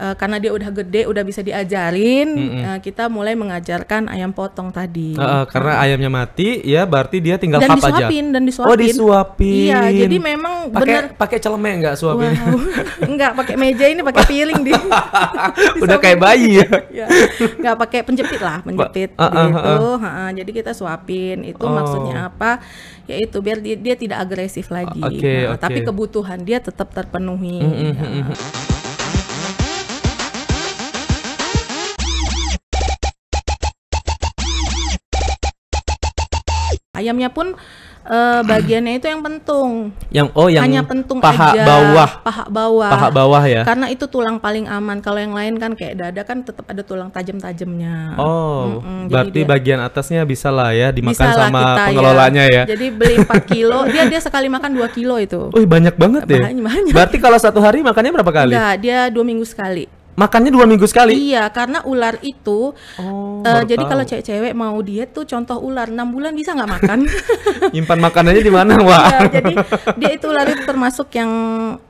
uh, karena dia udah gede udah bisa diajarin mm -hmm. uh, kita mulai mengajarkan ayam potong tadi uh, uh, karena uh. ayamnya mati ya berarti dia tinggal dan disuapin, aja dan oh, disuapin oh disuapin iya jadi memang pake, pakai celme nggak suapin wow. [LAUGHS] nggak pakai meja ini pakai piring di [LAUGHS] udah kayak bayi ya iya. nggak pakai penjepit menjepit lah, menjepit uh, ah, uh, ah. gitu. Uh, uh, uh. jadi kita suapin. Itu oh. maksudnya apa? Yaitu biar dia, dia tidak agresif lagi. Okay, nah, okay. Tapi kebutuhan dia tetap terpenuhi. Mm -hmm. Ayamnya pun uh, bagiannya itu yang pentung. Yang oh yang hanya pentung paha aja, bawah. Paha bawah. Paha bawah ya. Karena itu tulang paling aman. Kalau yang lain kan kayak dada kan tetap ada tulang tajam-tajamnya. Oh, mm -mm, berarti dia, bagian atasnya bisa lah ya dimakan sama ya. pengelolanya ya. ya. Jadi beli 4 kilo, dia dia sekali makan 2 kilo itu. Oh, banyak banget ya. Banyak, banyak. Berarti kalau satu hari makannya berapa kali? Enggak, dia dua minggu sekali makannya dua minggu sekali iya karena ular itu oh, uh, jadi kalau cewek-cewek mau diet tuh contoh ular enam bulan bisa nggak makan [LAUGHS] nyimpan makanannya di mana wah iya, jadi dia itu ular itu termasuk yang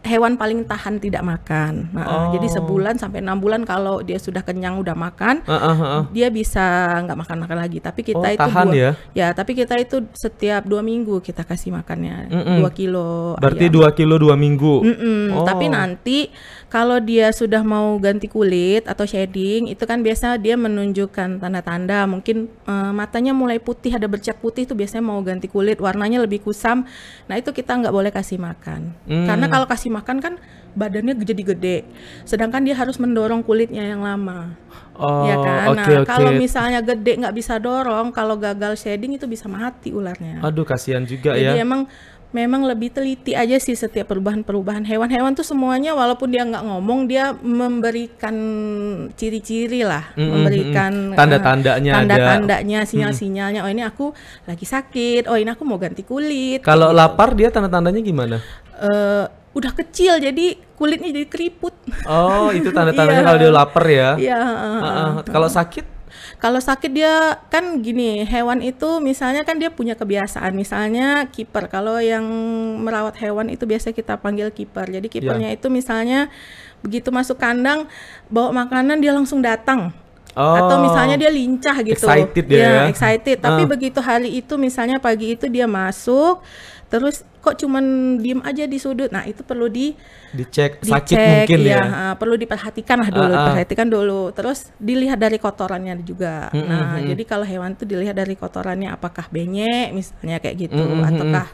hewan paling tahan tidak makan nah, oh. jadi sebulan sampai enam bulan kalau dia sudah kenyang udah makan uh, uh, uh, uh. dia bisa nggak makan makan lagi tapi kita oh, itu tahan dua, ya ya tapi kita itu setiap dua minggu kita kasih makannya mm -mm. dua kilo berarti ayam. dua kilo dua minggu mm -mm. Oh. tapi nanti kalau dia sudah mau ganti ganti kulit atau shading itu kan biasa dia menunjukkan tanda-tanda mungkin e, matanya mulai putih ada bercak putih itu biasanya mau ganti kulit warnanya lebih kusam nah itu kita nggak boleh kasih makan hmm. karena kalau kasih makan kan badannya jadi gede sedangkan dia harus mendorong kulitnya yang lama oh, ya kan okay, nah, okay. kalau misalnya gede nggak bisa dorong kalau gagal shading itu bisa mati ularnya aduh kasihan juga jadi ya jadi emang memang lebih teliti aja sih setiap perubahan-perubahan hewan-hewan tuh semuanya walaupun dia nggak ngomong dia memberikan ciri-ciri lah mm -hmm. memberikan eh, tanda-tandanya tanda-tandanya sinyal-sinyalnya oh ini aku lagi sakit oh ini aku mau ganti kulit kalau gitu. lapar dia tanda-tandanya gimana uh, udah kecil jadi kulitnya jadi keriput oh itu [LAUGHS] tanda-tandanya yeah. kalau dia lapar ya yeah, uh, uh. kalau sakit kalau sakit dia kan gini, hewan itu misalnya kan dia punya kebiasaan, misalnya kiper. Kalau yang merawat hewan itu biasanya kita panggil kiper. Jadi iya. kipernya yeah. itu misalnya begitu masuk kandang bawa makanan dia langsung datang. Oh, atau misalnya dia lincah gitu. Excited dia iya, ya, excited. Tapi uh. begitu hari itu misalnya pagi itu dia masuk terus kok cuman diem aja di sudut nah itu perlu di dicek, dicek sakit mungkin iya, ya, ya. perlu diperhatikan lah dulu uh, uh. perhatikan dulu terus dilihat dari kotorannya juga hmm, hmm nah hmm, hmm. jadi kalau hewan itu dilihat dari kotorannya apakah benyek misalnya kayak gitu mm-hmm. ataukah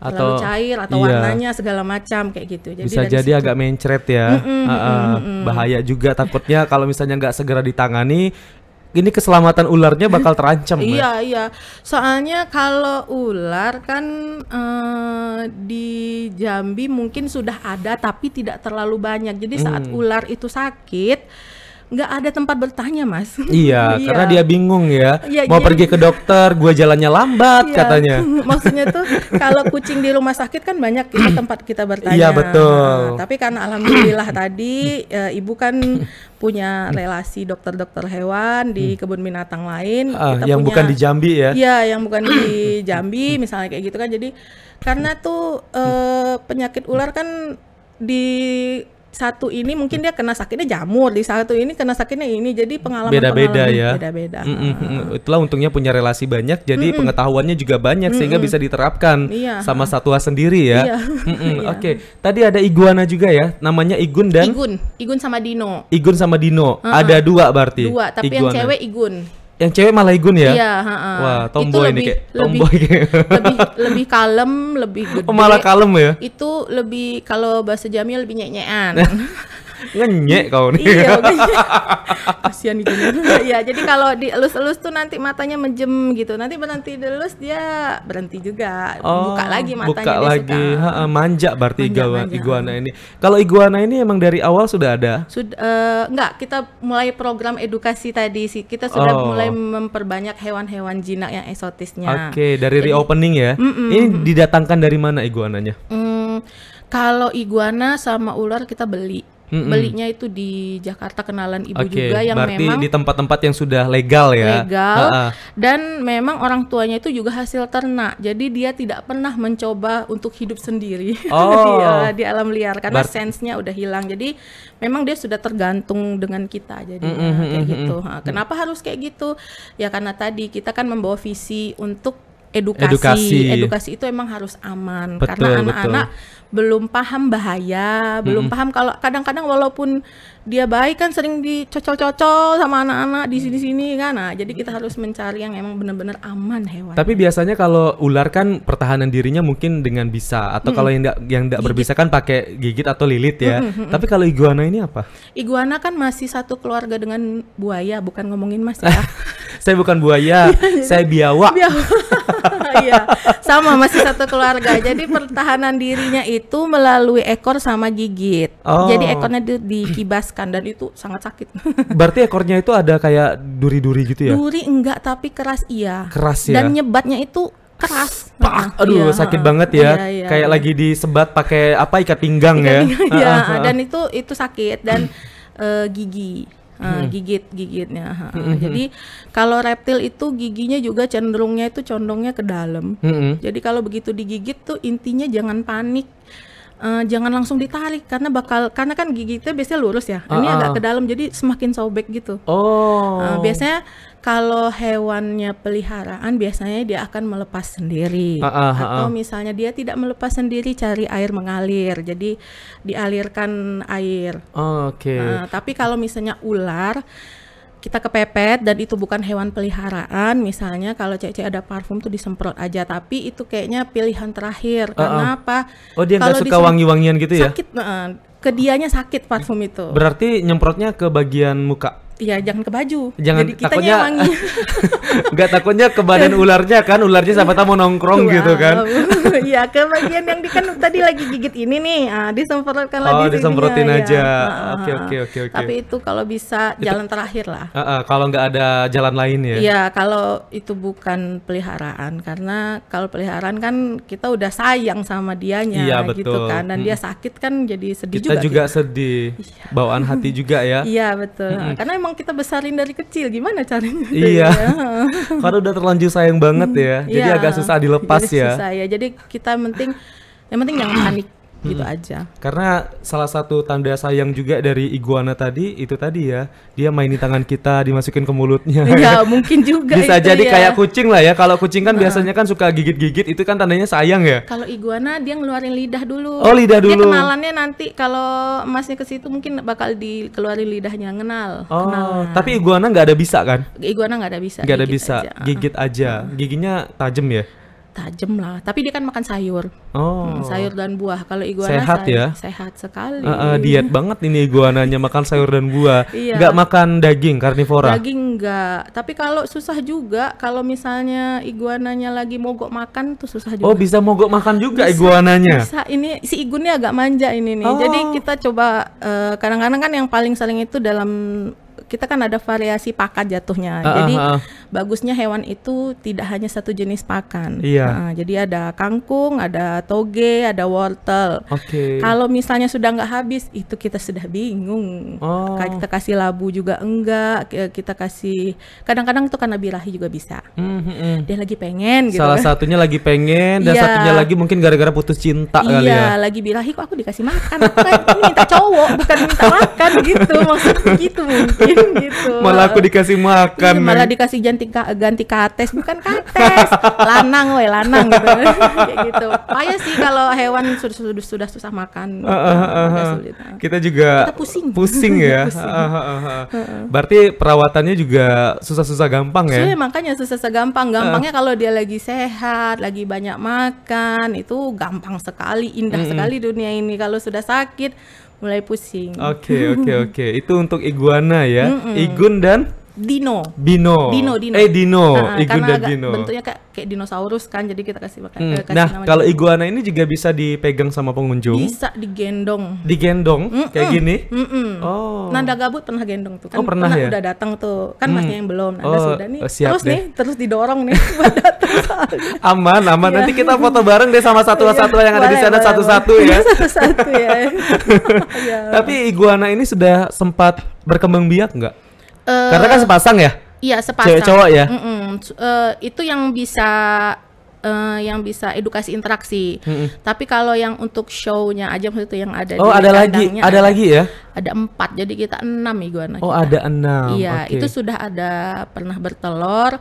atau terlalu cair atau iya. warnanya segala macam kayak gitu. Jadi bisa jadi situ, agak mencret ya, mm -mm, uh, uh, mm -mm. bahaya juga takutnya kalau misalnya nggak segera ditangani ini keselamatan ularnya bakal terancam. iya iya, soalnya kalau ular kan eh, di Jambi mungkin sudah ada tapi tidak terlalu banyak. Jadi saat hmm. ular itu sakit nggak ada tempat bertanya mas iya, [LAUGHS] iya. karena dia bingung ya, ya mau iya. pergi ke dokter gue jalannya lambat iya. katanya [LAUGHS] maksudnya tuh kalau kucing di rumah sakit kan banyak kita ya [CLEARS THROAT] tempat kita bertanya iya betul nah, tapi karena alhamdulillah tadi e, ibu kan punya relasi dokter-dokter hewan di hmm. kebun binatang lain uh, kita yang punya, bukan di Jambi ya iya yang bukan di [CLEARS THROAT] Jambi misalnya kayak gitu kan jadi karena tuh e, penyakit ular kan di satu ini mungkin dia kena sakitnya jamur di satu ini kena sakitnya ini jadi pengalaman beda-beda ya beda-beda mm -mm, itulah untungnya punya relasi banyak jadi mm -mm. pengetahuannya juga banyak mm -mm. sehingga bisa diterapkan iya. sama satwa sendiri ya iya. mm -mm. iya. oke okay. tadi ada iguana juga ya namanya igun dan igun igun sama dino igun sama dino uh -huh. ada dua berarti dua tapi iguana. yang cewek igun yang cewek malah Igun ya? Iya, ha -ha. Wah, tomboy itu lebih, kayak tomboy lebih, kayak. lebih lebih kalem, lebih gede. [LAUGHS] Oh, malah kalem ya? Itu lebih kalau bahasa Jamil lebih nyek-nyekan. [LAUGHS] Ngenyek kau nih. Iya, [LAUGHS] Kasihan itu. Iya, jadi kalau dielus-elus tuh nanti matanya menjem gitu. Nanti berhenti dielus dia berhenti juga. Oh, buka lagi matanya buka dia lagi. suka. Ha, manja berarti manja, iguana, manja. iguana ini. Kalau iguana ini emang dari awal sudah ada? Sudah eh, uh, enggak, kita mulai program edukasi tadi sih. Kita sudah oh. mulai memperbanyak hewan-hewan jinak yang eksotisnya. Oke, okay, dari jadi, reopening ya. Mm -mm, ini didatangkan dari mana iguananya? Mm, kalau iguana sama ular kita beli. Mm-mm. belinya itu di Jakarta kenalan ibu okay, juga yang berarti memang di tempat-tempat yang sudah legal ya legal Ha-ha. dan memang orang tuanya itu juga hasil ternak jadi dia tidak pernah mencoba untuk hidup sendiri [LAUGHS] oh. di, eh, di alam liar karena Bar- sensenya udah hilang jadi memang dia sudah tergantung dengan kita jadi mm -hmm, kayak gitu kenapa harus kayak gitu ya karena tadi kita kan membawa visi untuk edukasi edukasi, edukasi itu emang harus aman betul, karena anak-anak belum paham bahaya, hmm. belum paham kalau kadang-kadang walaupun dia baik kan sering dicocol-cocol sama anak-anak di sini-sini kan. Nah, jadi kita harus mencari yang emang benar-benar aman hewan. Tapi biasanya kalau ular kan pertahanan dirinya mungkin dengan bisa atau hmm. kalau yang gak, yang tidak berbisa kan pakai gigit atau lilit ya. Hmm, Tapi kalau iguana ini apa? Iguana kan masih satu keluarga dengan buaya, bukan ngomongin Mas ya. [LAUGHS] saya bukan buaya, [LAUGHS] iya, saya biawak. Biawak. [LAUGHS] Iya. sama masih satu keluarga. Jadi pertahanan dirinya itu itu melalui ekor sama gigit. Oh. Jadi ekornya di dikibaskan dan itu sangat sakit. [LAUGHS] Berarti ekornya itu ada kayak duri-duri gitu ya? Duri enggak tapi keras iya. Keras ya. Dan nyebatnya itu keras. Pak, nah, aduh iya, sakit banget ya. Iya, iya, kayak lagi disebat pakai apa ikat pinggang ikat ya. Pinggang, ya. [LAUGHS] dan itu itu sakit dan uh, gigi uh, gigit gigitnya. Uh, hmm. Jadi kalau reptil itu giginya juga cenderungnya itu condongnya ke dalam. Hmm. Jadi kalau begitu digigit tuh intinya jangan panik uh, jangan langsung ditarik karena bakal karena kan gigi kita biasanya lurus ya. ini uh. agak ke dalam jadi semakin sobek gitu. Oh. Uh, biasanya kalau hewannya peliharaan biasanya dia akan melepas sendiri uh, uh, uh, atau misalnya dia tidak melepas sendiri cari air mengalir jadi dialirkan air. Oh, Oke. Okay. Uh, eh, tapi kalau misalnya ular kita kepepet dan itu bukan hewan peliharaan misalnya kalau cece ada parfum tuh disemprot aja tapi itu kayaknya pilihan terakhir uh -uh. karena apa oh dia nggak suka wangi-wangian gitu ya sakit uh, ke sakit parfum itu berarti nyemprotnya ke bagian muka ya jangan ke baju. Jangan Jadi takutnya [LAUGHS] nggak takutnya ke badan ularnya kan, ularnya siapa tahu mau nongkrong wow. gitu kan. [LAUGHS] Iya, ke bagian yang di kan tadi lagi gigit ini nih, ah, disemprotkan oh, lagi Oh, disemprotin iya. aja. Oke, oke, oke, Tapi itu kalau bisa itu, jalan terakhir lah. Uh, uh, kalau nggak ada jalan lain ya. Iya, kalau itu bukan peliharaan karena kalau peliharaan kan kita udah sayang sama dianya iya, gitu betul. gitu kan dan hmm. dia sakit kan jadi sedih kita juga. Kita juga gitu. sedih. Iya. Bawaan hati juga ya. [LAUGHS] Iya, betul. Hmm. Karena emang emang kita besarin dari kecil gimana caranya [LAUGHS] iya, iya. [LAUGHS] karena udah terlanjur sayang banget hmm, ya jadi yeah. agak susah dilepas jadi ya susah ya jadi kita penting yang penting jangan panik Gitu hmm. gitu aja. Karena salah satu tanda sayang juga dari iguana tadi itu tadi ya, dia mainin tangan kita dimasukin ke mulutnya. Iya, mungkin juga Bisa itu jadi ya. kayak kucing lah ya. Kalau kucing kan nah. biasanya kan suka gigit-gigit itu kan tandanya sayang ya. Kalau iguana dia ngeluarin lidah dulu. Oh, lidah dulu. Dia kenalannya nanti kalau masnya ke situ mungkin bakal dikeluarin lidahnya ngenal. Oh, kenalan. tapi iguana nggak ada bisa kan? Iguana nggak ada bisa. Nggak ada bisa, aja. gigit aja. Giginya tajam ya? tajam lah. Tapi dia kan makan sayur. Oh. Hmm, sayur dan buah. Kalau iguana sehat say ya? Sehat sekali. Uh, uh, diet banget ini iguananya makan sayur dan buah. Iya. Gak makan daging karnivora. Daging enggak. Tapi kalau susah juga kalau misalnya iguananya lagi mogok makan tuh susah juga. Oh, bisa mogok makan juga bisa, iguananya. Bisa. Ini si igunnya agak manja ini nih. Oh. Jadi kita coba eh, kadang-kadang uh, kan yang paling saling itu dalam kita kan ada variasi pakat jatuhnya. Uh, Jadi uh, uh bagusnya hewan itu tidak hanya satu jenis pakan. Iya. Nah, jadi ada kangkung, ada toge, ada wortel. Oke. Okay. Kalau misalnya sudah nggak habis, itu kita sudah bingung. Oh. Kita kasih labu juga enggak, kita kasih kadang-kadang itu karena birahi juga bisa. Mm -hmm. Dia lagi pengen gitu. Salah satunya lagi pengen dan yeah. satunya lagi mungkin gara-gara putus cinta iya, kali ya. Iya, lagi birahi kok aku dikasih makan. Aku kan minta cowok, bukan minta makan gitu. Maksudnya gitu mungkin gitu. Malah aku dikasih makan. Iya, malah dikasih jantung ganti ganti kates bukan kates lanang woi lanang gitu [LAUGHS] kayak gitu payah sih kalau hewan sudah sudah, sudah susah makan uh, uh, uh, uh, sulit. kita juga kita pusing pusing ya [LAUGHS] pusing. berarti perawatannya juga susah-susah gampang ya Sudah iya, makanya susah-susah gampang gampangnya uh. kalau dia lagi sehat lagi banyak makan itu gampang sekali indah mm -hmm. sekali dunia ini kalau sudah sakit mulai pusing. Oke okay, [LAUGHS] oke okay, oke. Okay. Itu untuk iguana ya. Mm -mm. Igun dan Dino. Dino. Dino, Dino. Eh Dino, nah, ah, Igunda karena Dino. Bentuknya kayak kayak dinosaurus kan, jadi kita kasih makan. Hmm. Eh, nah, kalau iguana ini juga bisa dipegang sama pengunjung. Bisa digendong. Digendong mm -mm. kayak gini. Mm -mm. Oh. Nah, Nanda gabut pernah gendong tuh kan. Oh, pernah, pernah ya? udah datang tuh. Kan mm. masnya yang belum. Nanda oh, sudah nih. Siap terus deh. nih, terus didorong nih. [LAUGHS] aman, aman. Nanti kita iya. foto bareng deh sama satu satwa iya. yang ada di sana ya. [LAUGHS] satu-satu ya. Satu-satu [LAUGHS] ya. Tapi iguana ini sudah sempat berkembang biak nggak? Uh, Karena kan sepasang ya? Iya sepasang. Cewek cowok ya. Mm -mm. Uh, itu yang bisa uh, yang bisa edukasi interaksi. Mm -mm. Tapi kalau yang untuk shownya aja maksudnya itu yang ada Oh, ada lagi, ada, ada lagi ya? Ada empat, jadi kita enam iguana. Oh, kita. ada enam. Iya, okay. itu sudah ada pernah bertelur,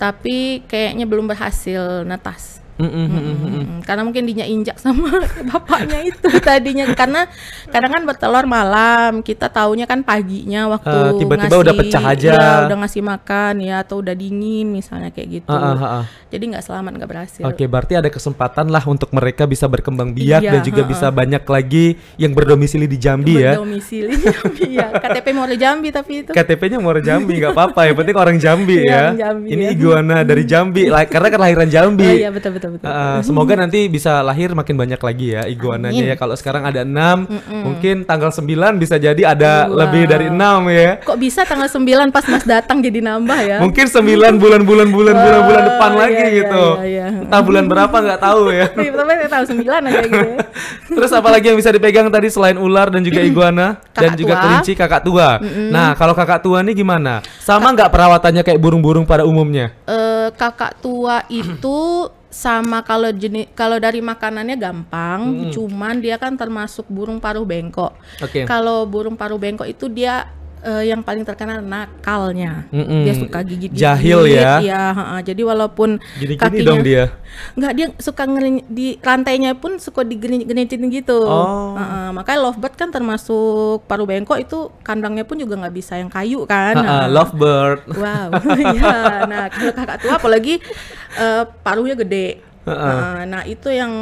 tapi kayaknya belum berhasil netas. Mm -mm. Mm Karena mungkin dinya injak sama [LAUGHS] bapaknya itu tadinya karena kadang kan bertelur malam kita taunya kan paginya waktu uh, eh, tiba -tiba ngasih, udah pecah aja ya, udah ngasih makan ya atau udah dingin misalnya kayak gitu. Uh, uh, uh, uh. Jadi nggak selamat nggak berhasil. Oke okay, berarti ada kesempatan lah untuk mereka bisa berkembang biak iya, dan juga uh, uh. bisa banyak lagi yang berdomisili di Jambi ya. Berdomisili Jambi ya. [LAUGHS] KTP mau Jambi tapi itu. KTPnya nya di Jambi nggak apa-apa ya penting orang Jambi iya, ya. Jambi, Ini ya. iguana dari Jambi karena kelahiran kan Jambi. Oh, iya betul betul betul betul. Uh, semoga nanti bisa lahir makin banyak lagi ya iguananya ya. Kalau sekarang ada enam, mm -mm. mungkin tanggal 9 bisa jadi ada wow. lebih dari enam ya. Kok bisa tanggal 9 pas Mas datang jadi nambah ya? Mungkin 9 bulan-bulan bulan-bulan bulan depan iya, lagi iya, gitu. Iya, iya. Entah bulan berapa nggak tahu ya. Tapi [LAUGHS] iya, tahu sembilan aja gitu. Ya. [LAUGHS] Terus apalagi yang bisa dipegang tadi selain ular dan juga iguana dan juga tua. kelinci kakak tua. Mm -mm. Nah, kalau kakak tua nih gimana? Sama nggak perawatannya kayak burung-burung pada umumnya? Uh, kakak tua itu sama kalau jenis kalau dari makanannya gampang, hmm. cuman dia kan termasuk burung paruh bengkok. Okay. Kalau burung paruh bengkok itu dia uh, yang paling terkenal nakalnya. Mm-mm. Dia suka gigit gigit. Jahil ya. Iya, jadi walaupun gini -gini kakinya dong dia. Enggak, dia suka ngeri di rantainya pun suka digenitin gitu. Oh. Uh, makanya lovebird kan termasuk paru bengkok itu kandangnya pun juga nggak bisa yang kayu kan. uh, lovebird. Wow. [LAUGHS] ya. Nah, kalau kakak tua apalagi uh, eh, paruhnya gede. Uh -uh. Uh, nah itu yang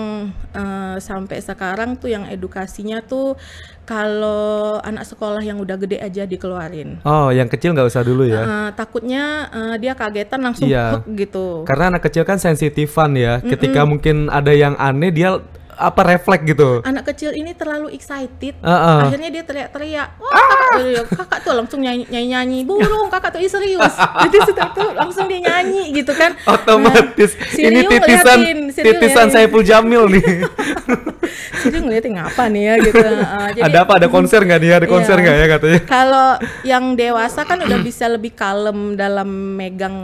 uh, sampai sekarang tuh yang edukasinya tuh kalau anak sekolah yang udah gede aja dikeluarin. Oh, yang kecil nggak usah dulu ya? Uh, takutnya uh, dia kagetan langsung iya. [LAUGHS] gitu. Karena anak kecil kan sensitifan ya. Mm -mm. Ketika mungkin ada yang aneh dia apa refleks gitu. Anak kecil ini terlalu excited. Uh -uh. Akhirnya dia teriak-teriak. Wah, kakak, ah. kakak tuh langsung nyanyi-nyanyi. Burung, kakak tuh serius. Jadi setelah itu langsung dia nyanyi gitu kan. Otomatis. Nah, ini titisan liatin, titisan Saiful Jamil nih. jadi [LAUGHS] ngeliatin ngapa nih ya gitu. Uh, jadi, ada apa? Ada konser nggak nih? Ya? Ada konser iya. nggak iya. ya katanya? Kalau yang dewasa kan udah bisa lebih kalem dalam megang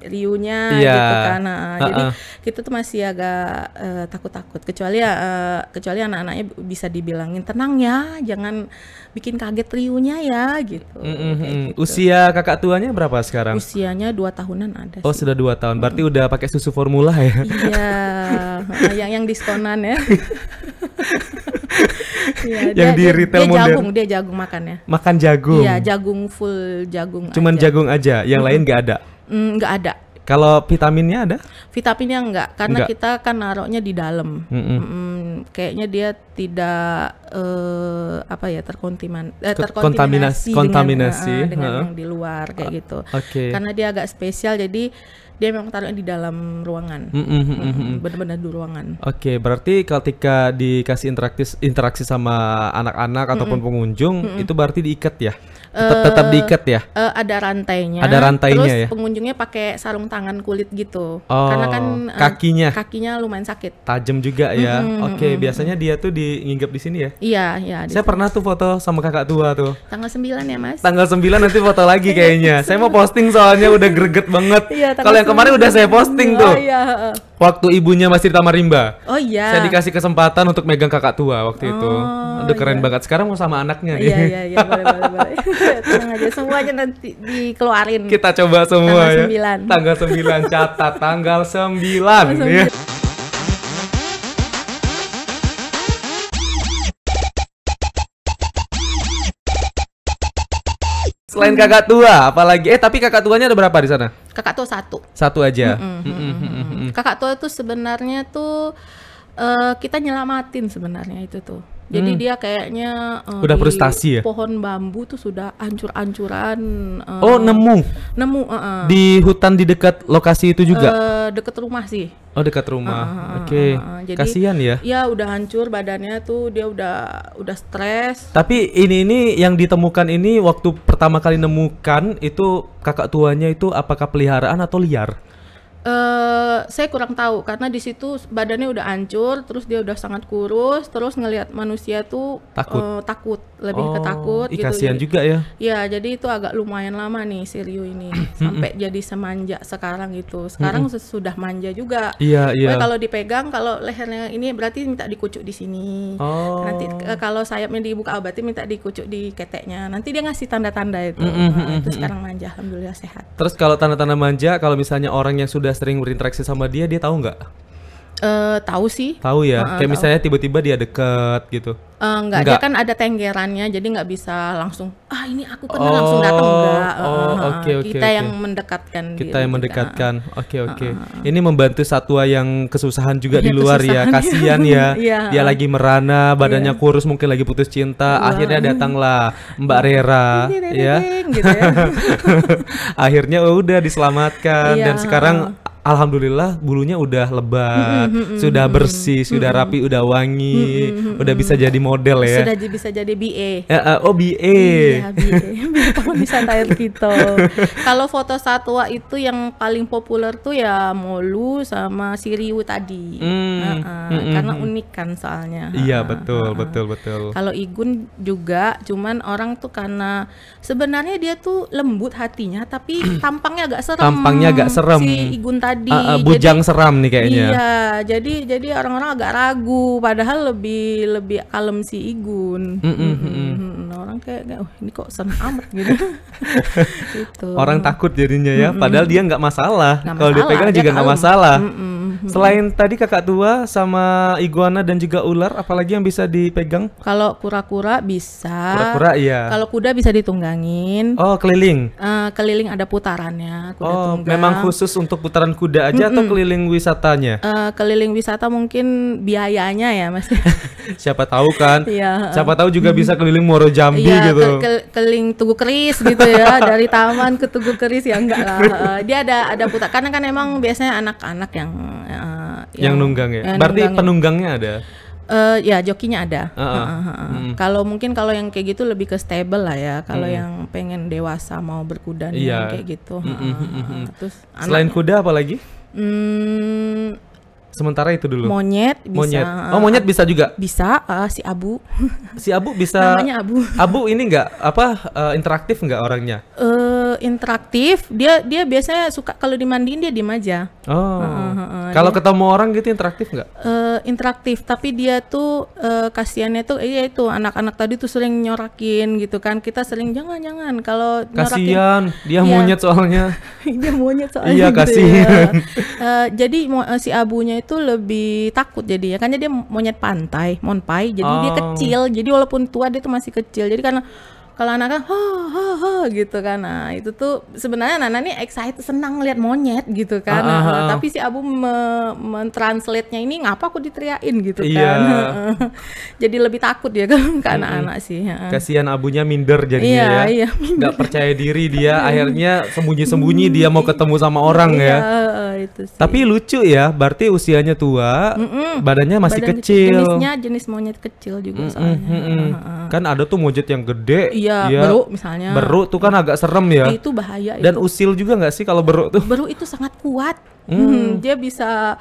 riunya yeah. gitu kan. Uh, uh -uh. Jadi kita tuh masih agak eh, takut-takut. Uh, Kecuali ya Eh, kecuali anak-anaknya bisa dibilangin tenang ya, jangan bikin kaget riunya ya gitu. Mm -hmm. gitu. Usia kakak tuanya berapa sekarang? Usianya dua tahunan ada. Oh sih. sudah dua tahun, berarti mm. udah pakai susu formula ya? Iya, [LAUGHS] yang yang diskonan ya. [LAUGHS] ya, yang dia, di retail dia, dia modern. jagung dia jagung makan ya makan jagung iya jagung full jagung cuman aja. jagung aja yang mm -hmm. lain nggak ada mm, nggak mm, ada kalau vitaminnya ada? Vitaminnya enggak, karena enggak. kita kan naruhnya di dalam. Mm -mm. Mm, kayaknya dia tidak uh, apa ya terkontiman eh, terkontaminasi kontaminasi dengan, uh, dengan uh. yang di luar kayak ah, gitu. Okay. Karena dia agak spesial jadi dia memang taruhnya di dalam ruangan. Mm -mm, Benar-benar di ruangan. Oke, okay, berarti ketika dikasih interaksi interaksi sama anak-anak mm -mm. ataupun pengunjung mm -mm. itu berarti diikat ya? tetap, eh, tetap diikat ya? Uh, ada rantainya. Ada rantainya terus ya. pengunjungnya pakai sarung tangan kulit gitu. Oh, Karena kan uh, kakinya kakinya lumayan sakit. Tajam juga ya. Mm-hmm, Oke, okay, mm-hmm. biasanya dia tuh diinggap di sini ya? Iya, iya. Saya sini. pernah tuh foto sama kakak tua tuh. Tanggal 9 ya, Mas. Tanggal 9 nanti foto lagi kayaknya. [LAUGHS] saya mau posting soalnya udah greget banget. Iya, Kalau yang kemarin udah saya posting tuh. Oh, iya waktu ibunya masih di Tamarimba. Oh iya. Saya dikasih kesempatan untuk megang kakak tua waktu oh, itu. Udah keren iya. banget. Sekarang mau sama anaknya nih. Iya iya iya boleh boleh boleh. [LAUGHS] Tenang aja semuanya nanti dikeluarin. Kita coba semua tanggal ya. Tanggal 9. Tanggal 9 catat tanggal 9. Tanggal 9. Ya. Selain hmm. kakak tua, apalagi eh tapi kakak tuanya ada berapa di sana? Kakak tua satu. Satu aja. Mm -mm. Mm -mm. Mm Kakak tua itu sebenarnya tuh uh, kita nyelamatin sebenarnya itu tuh. Jadi hmm. dia kayaknya uh, udah frustasi ya. Pohon bambu tuh sudah ancur-ancuran. Uh, oh, nemu. Nemu, uh -uh. Di hutan di dekat lokasi itu juga. Uh, dekat rumah sih. Oh dekat rumah. Uh, Oke. Okay. Uh, uh, Kasihan ya. Iya udah hancur badannya tuh dia udah udah stres. Tapi ini ini yang ditemukan ini waktu pertama kali nemukan itu kakak tuanya itu apakah peliharaan atau liar? Uh, saya kurang tahu karena di situ badannya udah hancur, terus dia udah sangat kurus, terus ngelihat manusia tuh takut, uh, takut lebih oh, ketakut gitu. kasihan juga ya. Ya, jadi itu agak lumayan lama nih Sirio ini [CLEARS THROAT] sampai jadi semanja sekarang gitu. Sekarang sudah manja juga. Iya, iya. kalau dipegang kalau lehernya ini berarti minta dikucuk di sini. Oh. Nanti uh, eh, kalau sayapnya dibuka berarti minta dikucuk di keteknya. Nanti dia ngasih tanda-tanda itu. nah, itu sekarang manja alhamdulillah sehat. Terus kalau tanda-tanda manja kalau misalnya orang yang sudah udah sering berinteraksi sama dia dia tahu nggak Uh, tahu sih. Tahu ya. Uh, kayak tahu. misalnya tiba-tiba dia deket gitu. Uh, eh, enggak, enggak, dia kan ada tenggerannya, jadi nggak bisa langsung. Ah ini aku kan oh, langsung datang enggak. Oh, oke okay, okay, kita okay. yang mendekatkan. Kita yang gitu kan. mendekatkan. Oke uh, oke. Okay, okay. uh, ini membantu satwa yang kesusahan juga iya, di luar ya. [LAUGHS] Iya. kasian ya. [LAUGHS] yeah. Dia lagi merana, badannya yeah. kurus, mungkin lagi putus cinta. Wow. Iya. Akhirnya datanglah Mbak Rera, gitu ya. ya. [LAUGHS] Akhirnya oh, udah diselamatkan dan sekarang alhamdulillah bulunya udah lebat, mm-hmm, sudah bersih, mm-hmm, sudah rapi, mm-hmm, udah wangi, mm-hmm, udah bisa jadi model ya. Sudah bisa jadi BA. Ya, uh, eh, eh, oh BA. Iya, BA. bisa wisata kita. Gitu. [LAUGHS] Kalau foto satwa itu yang paling populer tuh ya molu sama siriu tadi. Mm, uh-uh, mm-hmm. karena hmm, hmm. unik kan soalnya. Iya, uh-uh, betul, uh-uh. betul, betul. Kalau igun juga cuman orang tuh karena sebenarnya dia tuh lembut hatinya tapi [CLEARS THROAT] tampangnya agak serem. Tampangnya agak serem. Si igun tadi tadi. Uh, uh, bujang jadi, seram nih kayaknya. Iya, jadi jadi orang-orang agak ragu padahal lebih lebih kalem si Igun. Mm -mm, mm -mm. Mm, mm, mm. Orang kayak oh, ini kok serem amat gitu. [LAUGHS] gitu. Orang takut jadinya ya, mm, padahal dia nggak masalah. Kalau dipegang juga nggak masalah. Mm -mm Mm-hmm. Selain tadi kakak tua sama iguana dan juga ular, apalagi yang bisa dipegang? Kalau kura-kura bisa. Kura-kura iya. Kalau kuda bisa ditunggangin. Oh, keliling. Uh, keliling ada putarannya kuda oh, tunggang. memang khusus untuk putaran kuda aja mm-hmm. atau keliling wisatanya? Uh, keliling wisata mungkin biayanya ya, Mas. [LAUGHS] Siapa tahu kan? Iya. Eh. Siapa tahu juga bisa keliling Muaro Jambi yeah, gitu. Ke- ke- keliling Tugu Keris gitu ya, [LAUGHS] dari taman ke Tugu Keris ya enggak lah. Uh, dia ada ada putar karena kan emang biasanya anak-anak yang yang, yang nunggang ya. Yang Berarti nunggangnya. penunggangnya ada. Uh, ya jokinya ada. Uh -uh. Uh -uh. Hmm. Kalau mungkin kalau yang kayak gitu lebih ke stable lah ya. Kalau hmm. yang pengen dewasa mau berkuda nih iya. yeah. kayak gitu. Uh -uh. Uh -uh. Terus selain anaknya, kuda apalagi? Hmm, Sementara itu dulu. Monyet bisa. Monyet. Oh, monyet bisa juga. Bisa, uh, si Abu. [LAUGHS] si Abu bisa. Namanya Abu. Abu ini enggak apa uh, interaktif enggak orangnya? Eh, uh, interaktif. Dia dia biasanya suka kalau dimandiin dia diem aja. Oh. Uh, uh, uh, kalau ketemu orang gitu interaktif enggak? Uh, eh, interaktif, tapi dia tuh uh, kasihannya tuh iya itu anak-anak tadi tuh sering nyorakin gitu kan. Kita sering jangan jangan kalau kasihan dia iya. monyet soalnya. [LAUGHS] dia monyet soalnya. Iya, gitu ya. kasihan. Ya. Uh, jadi uh, si Abunya itu itu lebih takut jadi ya kan dia monyet pantai, monpai, jadi oh. dia kecil. Jadi walaupun tua dia tuh masih kecil. Jadi karena kalau anak kan ha ha ha gitu kan nah itu tuh sebenarnya Nana nih excited senang lihat monyet gitu kan uh, uh, Nah, ah. tapi si Abu me mentranslate-nya ini ngapa aku diteriakin gitu iya. kan yeah. [LAUGHS] jadi lebih takut ya kan ke anak-anak sih kasihan abunya minder jadinya yeah, ya iya, minder. percaya diri dia [LAUGHS] akhirnya sembunyi-sembunyi dia mau ketemu sama orang yeah, ya itu sih. tapi lucu ya berarti usianya tua mm -mm. badannya masih Badan kecil jenisnya jenis monyet kecil juga mm -mm, soalnya mm -mm. Uh, uh. kan ada tuh monyet yang gede yeah Iya, ya, beru misalnya. Beru tuh kan agak serem ya. Itu bahaya. Dan itu. usil juga nggak sih kalau beru tuh? Beru itu sangat kuat. Hmm. Hmm, dia bisa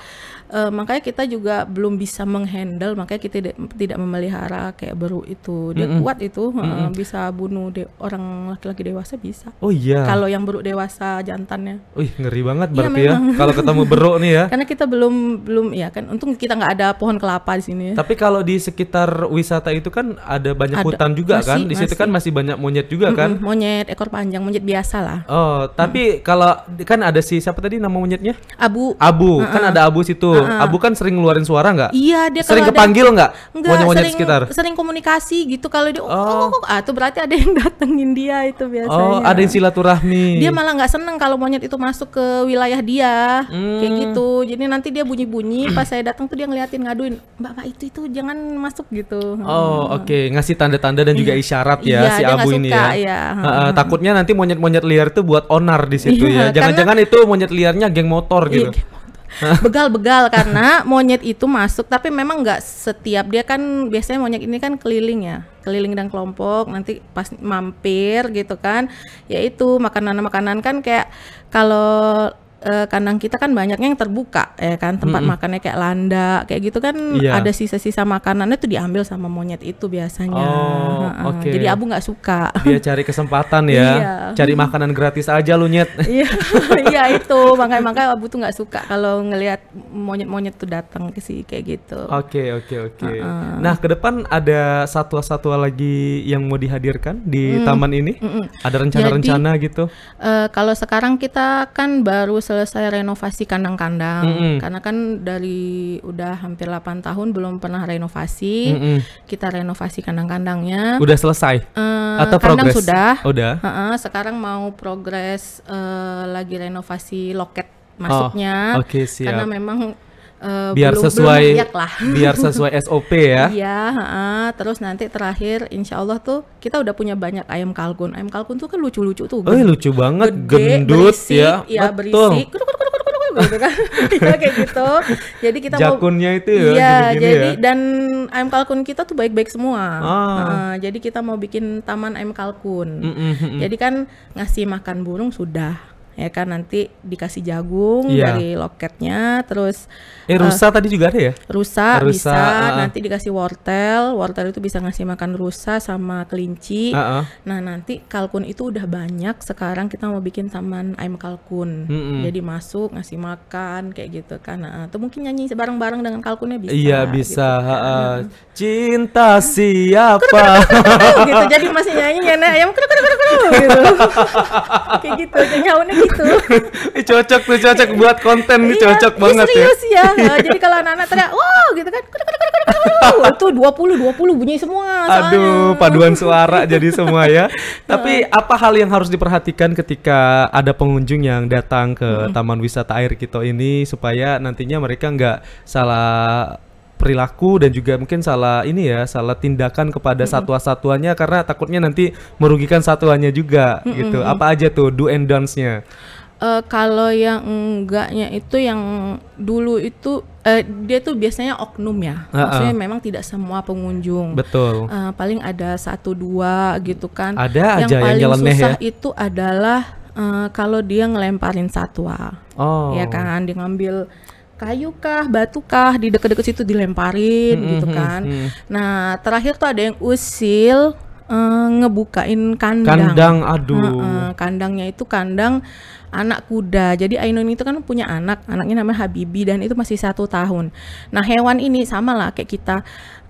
uh, makanya kita juga belum bisa menghandle makanya kita tidak, memelihara kayak beru itu dia mm -hmm. kuat itu uh, bisa bunuh de orang laki-laki dewasa bisa oh iya kalau yang beru dewasa jantannya Wih ngeri banget iya, berarti ya, ya. kalau ketemu beru nih ya [LAUGHS] karena kita belum belum ya kan untung kita nggak ada pohon kelapa di sini ya. tapi kalau di sekitar wisata itu kan ada banyak ada. hutan juga masih, kan di situ kan masih banyak monyet juga mm -hmm. kan monyet ekor panjang monyet biasa lah oh tapi mm. kalau kan ada si siapa tadi nama monyetnya abu abu uh -uh. kan ada abu situ Uh huh Abu kan sering ngeluarin suara nggak? Iya, dia sering kepanggil nggak? enggak sering, sekitar. Sering komunikasi gitu kalau dia oh. oh, oh, ah tuh berarti ada yang [LAUGHS] datengin dia itu biasanya. Oh, ada yang silaturahmi. Dia malah nggak seneng kalau monyet itu masuk ke wilayah dia. Hmm. Kayak gitu. Jadi nanti dia bunyi-bunyi pas saya datang tuh dia ngeliatin ngaduin, "Mbak, Mbak itu itu jangan masuk gitu." Oh, hmm. oke. Okay. Ngasih tanda-tanda dan juga iya. isyarat ya iya, si Abu ini suka, ya. ya. Uh, uh, takutnya nanti monyet-monyet liar itu buat onar di situ iya, ya. Jangan-jangan itu monyet liarnya geng motor iya, gitu. [LAUGHS] begal-begal karena monyet itu masuk tapi memang nggak setiap dia kan biasanya monyet ini kan keliling ya keliling dan kelompok nanti pas mampir gitu kan yaitu makanan-makanan kan kayak kalau uh, kandang kita kan banyaknya yang terbuka ya kan tempat mm -hmm. makannya kayak landa kayak gitu kan yeah. ada sisa-sisa makanannya tuh diambil sama monyet itu biasanya. Oh, uh, okay. Jadi abu nggak suka. Dia cari kesempatan ya. yeah. Cari makanan gratis aja lu nyet. [LAUGHS] Iya, iya itu makanya makanya abu tuh nggak suka kalau ngelihat monyet-monyet tuh datang ke sini kayak gitu. Oke, oke, oke. Nah, ke depan ada satwa-satwa lagi yang mau dihadirkan di mm, taman ini? Mm, mm. Ada rencana-rencana gitu? Uh, kalau sekarang kita kan baru sel selesai eh, renovasi kandang-kandang mm -hmm. karena kan dari udah hampir 8 tahun belum pernah renovasi. Mm -hmm. Kita renovasi kandang-kandangnya. Udah selesai? Uh, Atau kandang progress? sudah. Udah. Uh -uh, sekarang mau progres uh, lagi renovasi loket masuknya. Oh, okay, Karena memang uh, biar belum, sesuai belum [LAUGHS] biar sesuai SOP ya. Iya, uh, terus nanti terakhir insya Allah tuh kita udah punya banyak ayam kalkun. Ayam kalkun tuh kan lucu-lucu tuh. Oh, iya, lucu banget, gede, gendut berisik, ya. Iya, berisik. kuduk, kuduk, kuduk, gitu kan [LAUGHS] ya, kayak gitu jadi kita jakunnya mau, itu ya iya ya. jadi ya. dan ayam kalkun kita tuh baik-baik semua ah. uh, jadi kita mau bikin taman ayam kalkun mm -mm. jadi kan ngasih makan burung sudah ya kan nanti dikasih jagung yeah. dari loketnya terus eh rusa uh, tadi juga ada ya rusa, rusa bisa uh, nanti dikasih wortel wortel itu bisa ngasih makan rusa sama kelinci uh, uh. nah nanti kalkun itu udah banyak sekarang kita mau bikin taman ayam kalkun mm -hmm. jadi masuk ngasih makan kayak gitu kan nah, atau mungkin nyanyi bareng-bareng dengan kalkunnya bisa iya bisa gitu, uh, cinta siapa gitu jadi masih nyanyi ya ayam kru kru kru gitu kayak gitu nyaunnya itu. [LAUGHS] ini cocok tuh cocok buat konten iya, ini cocok iya, banget ya. serius ya. [LAUGHS] Iya. Jadi kalau anak-anak teriak wow gitu kan. Kudu, kudu, kudu, kudu. itu 20 20 bunyi semua. Soalnya. Aduh, paduan suara jadi semua ya. [LAUGHS] Tapi apa hal yang harus diperhatikan ketika ada pengunjung yang datang ke hmm. Taman Wisata Air Kito ini supaya nantinya mereka nggak salah perilaku dan juga mungkin salah ini ya salah tindakan kepada mm -hmm. satwa-satwanya karena takutnya nanti merugikan satwanya juga mm -hmm. gitu apa aja tuh do and don'ts-nya uh, kalau yang enggaknya itu yang dulu itu uh, dia tuh biasanya oknum ya uh-uh. maksudnya memang tidak semua pengunjung betul uh, paling ada satu dua gitu kan ada yang aja paling yang susah ya? itu adalah uh, kalau dia ngelemparin satwa oh. ya kan dia ngambil kayu kah, batu kah di dekat-dekat situ dilemparin mm -hmm, gitu hmm, kan. Mm -hmm. Nah, terakhir tuh ada yang usil uh, ngebukain kandang. Kandang, aduh. Uh, uh, kandangnya itu kandang anak kuda. Jadi Ainun itu kan punya anak, anaknya namanya Habibi dan itu masih satu tahun. Nah hewan ini sama lah kayak kita.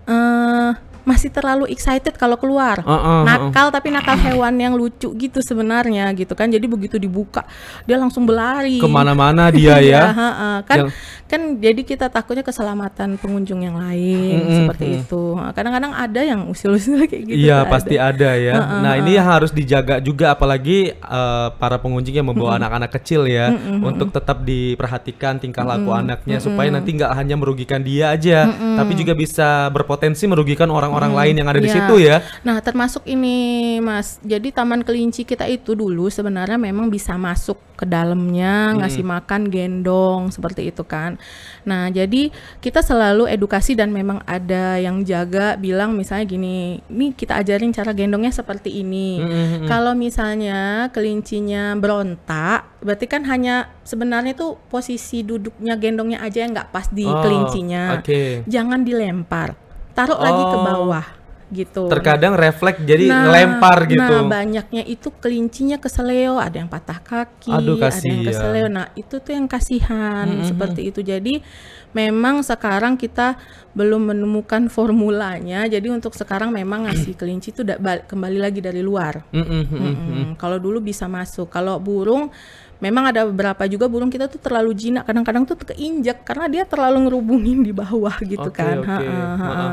Uh, masih terlalu excited kalau keluar. Uh, uh, nakal uh, tapi nakal hewan yang lucu gitu sebenarnya gitu kan. Jadi begitu dibuka dia langsung berlari. Kemana-mana dia [LAUGHS] ya. ya uh, uh. Kan yang... kan jadi kita takutnya keselamatan pengunjung yang lain mm -hmm. seperti itu. Kadang-kadang ada yang usil-usil [LAUGHS] kayak gitu. Iya pasti ada, ada ya. Uh, uh, nah ini harus dijaga juga apalagi uh, para pengunjung yang membawa anak-anak kecil ya mm -hmm. untuk tetap diperhatikan tingkah laku anaknya supaya nanti nggak hanya merugikan dia aja tapi juga bisa berpotensi merugikan orang orang hmm, lain yang ada di iya. situ ya. Nah, termasuk ini Mas. Jadi Taman Kelinci kita itu dulu sebenarnya memang bisa masuk ke dalamnya, hmm. ngasih makan, gendong seperti itu kan. Nah, jadi kita selalu edukasi dan memang ada yang jaga bilang misalnya gini, ini kita ajarin cara gendongnya seperti ini." Hmm. hmm, hmm Kalau misalnya kelincinya berontak, berarti kan hanya sebenarnya itu posisi duduknya gendongnya aja yang nggak pas di oh, kelincinya. Okay. Jangan dilempar taruh oh. lagi ke oh. bawah gitu. Terkadang refleks jadi nah, ngelempar nah, gitu. Nah, banyaknya itu kelincinya ke seleo ada yang patah kaki, Aduh, ada yang ke seleo Nah, itu tuh yang kasihan mm -hmm. seperti itu. Jadi memang sekarang kita belum menemukan formulanya. Jadi untuk sekarang memang ngasih [CLEARS THROAT] kelinci itu kembali lagi dari luar. Mm -hmm. mm -hmm. Kalau dulu bisa masuk, kalau burung memang ada beberapa juga burung kita tuh terlalu jinak kadang-kadang tuh keinjak karena dia terlalu ngerubungin di bawah [LAUGHS] gitu okay, kan okay. Ha, ha, ha.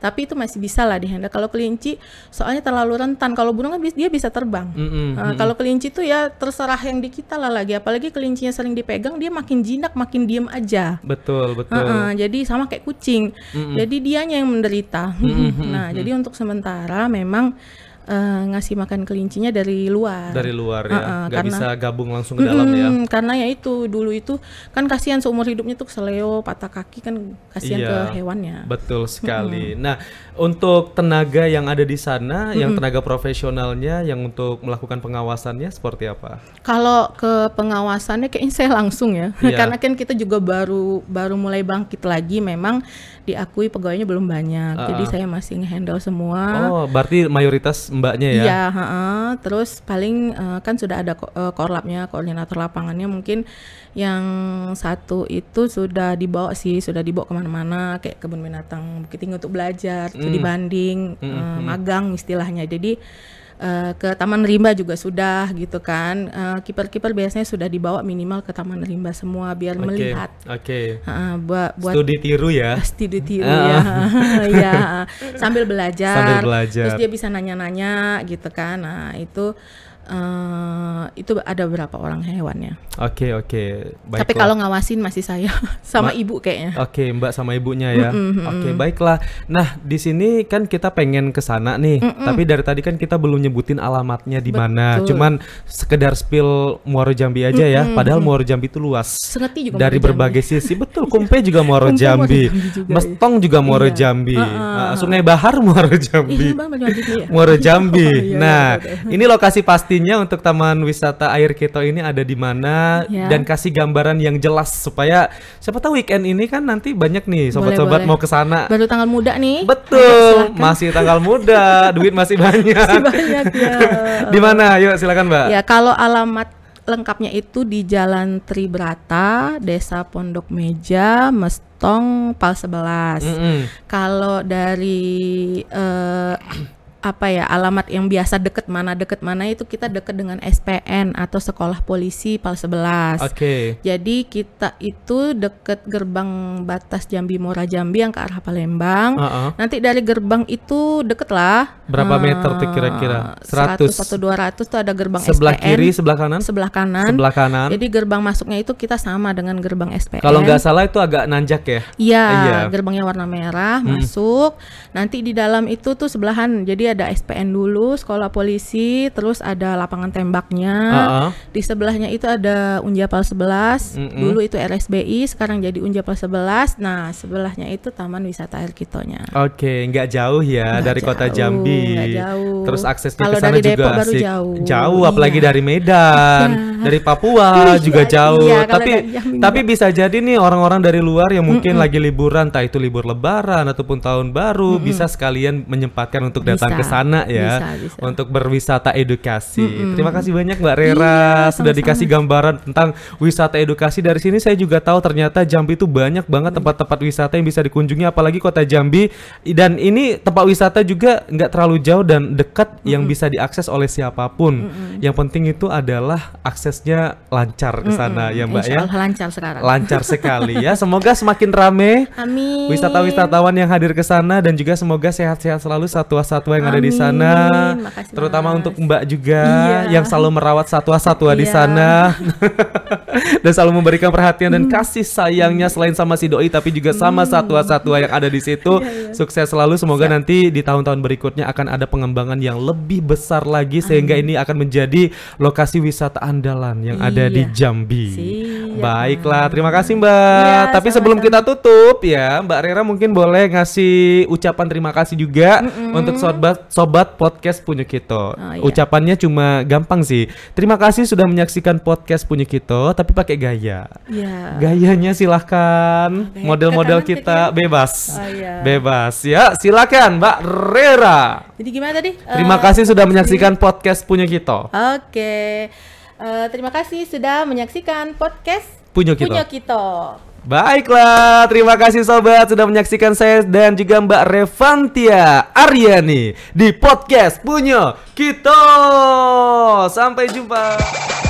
tapi itu masih bisa lah dihandle kalau kelinci soalnya terlalu rentan kalau burung kan dia bisa terbang mm -hmm. uh, kalau kelinci tuh ya terserah yang di kita lah lagi apalagi kelincinya sering dipegang dia makin jinak makin diem aja betul betul ha -ha. jadi sama kayak kucing mm -hmm. jadi dianya yang menderita mm -hmm. [LAUGHS] nah mm -hmm. jadi untuk sementara memang uh, ngasih makan kelincinya dari luar. Dari luar ya, uh, uh, nggak karena, bisa gabung langsung ke dalam mm, ya. Karena ya itu dulu itu kan kasihan seumur hidupnya tuh seleo, patah kaki kan kasihan iya, ke hewannya. Betul sekali. Mm. Nah untuk tenaga yang ada di sana, mm. yang tenaga profesionalnya, yang untuk melakukan pengawasannya seperti apa? Kalau ke pengawasannya kayaknya saya langsung ya, yeah. [LAUGHS] karena kan kita juga baru baru mulai bangkit lagi memang diakui pegawainya belum banyak. Uh -uh. Jadi saya masih ngehandle semua. Oh, berarti mayoritas mbaknya ya? Iya, uh -uh. terus paling uh, kan sudah ada ko uh, eh, korlapnya, koordinator lapangannya mungkin yang satu itu sudah dibawa sih, sudah dibawa kemana-mana kayak kebun binatang Bukit Tinggi untuk belajar, hmm. banding, -hmm. uh, magang istilahnya. Jadi Eh, ke Taman Rimba juga sudah gitu kan. Uh, eh, kiper-kiper biasanya sudah dibawa minimal ke Taman Rimba semua biar okay. melihat. Oke. Okay. Uh, buat, buat studi tiru ya. [LAUGHS] Studi tiru uh. ya. [LAUGHS] ya sambil belajar. Sambil belajar. Terus dia bisa nanya-nanya gitu kan. Nah, itu Uh, itu ada berapa orang hewannya? Oke okay, oke. Okay. Tapi kalau ngawasin masih saya [LAUGHS] sama Ma ibu kayaknya. Oke okay, mbak sama ibunya ya. Mm -mm, oke okay, baiklah. Nah di sini kan kita pengen ke sana nih, mm -mm. tapi dari tadi kan kita belum nyebutin alamatnya di mana. Cuman sekedar spill Muaro Jambi aja mm -mm, ya. Padahal mm Muaro Jambi itu luas. juga. Dari berbagai Jambi. sisi [LAUGHS] betul. Kumpe juga Muaro Jambi. Iya. Muaro Tong juga, Mestong Muaro Jambi. Uh Sungai Bahar Muaro Jambi. Iya, Muaro Jambi. Iya. [LAUGHS] Oh, nah ini lokasi pasti pastinya untuk Taman Wisata Air keto ini ada di mana yeah. dan kasih gambaran yang jelas supaya siapa tahu weekend ini kan nanti banyak nih sobat-sobat mau ke sana. Baru tanggal muda nih. Betul, Ayo, masih tanggal muda, duit masih banyak. [LAUGHS] Masih banyak ya. di mana? Yuk silakan, Mbak. Ya, kalau alamat lengkapnya itu di Jalan Tribrata, Desa Pondok Meja, Mestong, Pal 11. Mm -hmm. Kalau dari uh, apa ya alamat yang biasa deket mana deket mana itu kita deket dengan SPN atau sekolah polisi Pal 11. Oke. Okay. Jadi kita itu deket gerbang batas Jambi Mora Jambi yang ke arah Palembang. Uh -uh. Nanti dari gerbang itu deket lah. Berapa uh, meter tuh kira-kira? 100 atau 200 tuh ada gerbang sebelah SPN. Sebelah kiri, sebelah kanan? Sebelah kanan. Sebelah kanan. Jadi gerbang masuknya itu kita sama dengan gerbang SPN. Kalau nggak salah itu agak nanjak ya? Iya, uh, iya. yeah. gerbangnya warna merah, hmm. masuk. Nanti di dalam itu tuh sebelahan. Jadi ada ada SPN dulu, sekolah polisi, terus ada lapangan tembaknya. Uh-uh. Di sebelahnya itu ada Unjapal 11. Mm -mm. Dulu itu RSBI, sekarang jadi Unjapal 11. Nah, sebelahnya itu Taman Wisata Air Kitonya. Oke, okay, nggak jauh ya nggak dari jauh, kota Jambi. jauh. Terus aksesnya ke sana juga Depok baru jauh. Jauh iya. apalagi dari Medan, [LAUGHS] iya. dari Papua iya, juga iya, jauh. Iya, tapi tapi bisa jadi nih orang-orang dari luar yang mungkin mm -mm. lagi liburan, entah itu libur lebaran ataupun tahun baru mm -mm. bisa sekalian menyempatkan untuk datang ke sana ya bisa, bisa. untuk berwisata edukasi. Mm-hmm. Terima kasih banyak Mbak Rera iya, sudah sama-sama. dikasih gambaran tentang wisata edukasi dari sini saya juga tahu ternyata Jambi itu banyak banget tempat-tempat wisata yang bisa dikunjungi apalagi kota Jambi dan ini tempat wisata juga nggak terlalu jauh dan dekat mm-hmm. yang bisa diakses oleh siapapun. Mm-hmm. Yang penting itu adalah aksesnya lancar ke sana mm-hmm. ya Mbak ya. Insya Allah ya. lancar sekarang. Lancar [LAUGHS] sekali ya. Semoga semakin ramai Amin. Wisata-wisatawan yang hadir ke sana dan juga semoga sehat-sehat selalu satwa-satwa yang ada ada di sana. Makasih terutama mas. untuk Mbak juga iya. yang selalu merawat satwa-satwa iya. di sana [LAUGHS] dan selalu memberikan perhatian dan hmm. kasih sayangnya selain sama si doi tapi juga sama hmm. satwa-satwa yang ada di situ. Iya, iya. Sukses selalu semoga Siap. nanti di tahun-tahun berikutnya akan ada pengembangan yang lebih besar lagi sehingga Amin. ini akan menjadi lokasi wisata andalan yang iya. ada di iya. Jambi. Siap. Baiklah, terima kasih Mbak. Ya, tapi sebelum kita tutup ya, Mbak Rera mungkin boleh ngasih ucapan terima kasih juga mm -mm. untuk sobat sobat sobat podcast punya kita. Oh, iya. Ucapannya cuma gampang sih. Terima kasih sudah menyaksikan podcast punya kita, tapi pakai gaya. Yeah. Gayanya silahkan kan model-model kita ke bebas, oh, iya. bebas ya. Silakan Mbak Rera. Jadi gimana tadi? Terima uh, kasih sudah menyaksikan di... podcast punya kita. Oke. Okay. Uh, eh, terima kasih sudah menyaksikan podcast Punya Kita. Punya kita. Baiklah, terima kasih sobat sudah menyaksikan saya dan juga Mbak Revantia Aryani di podcast Punya Kita. Sampai jumpa.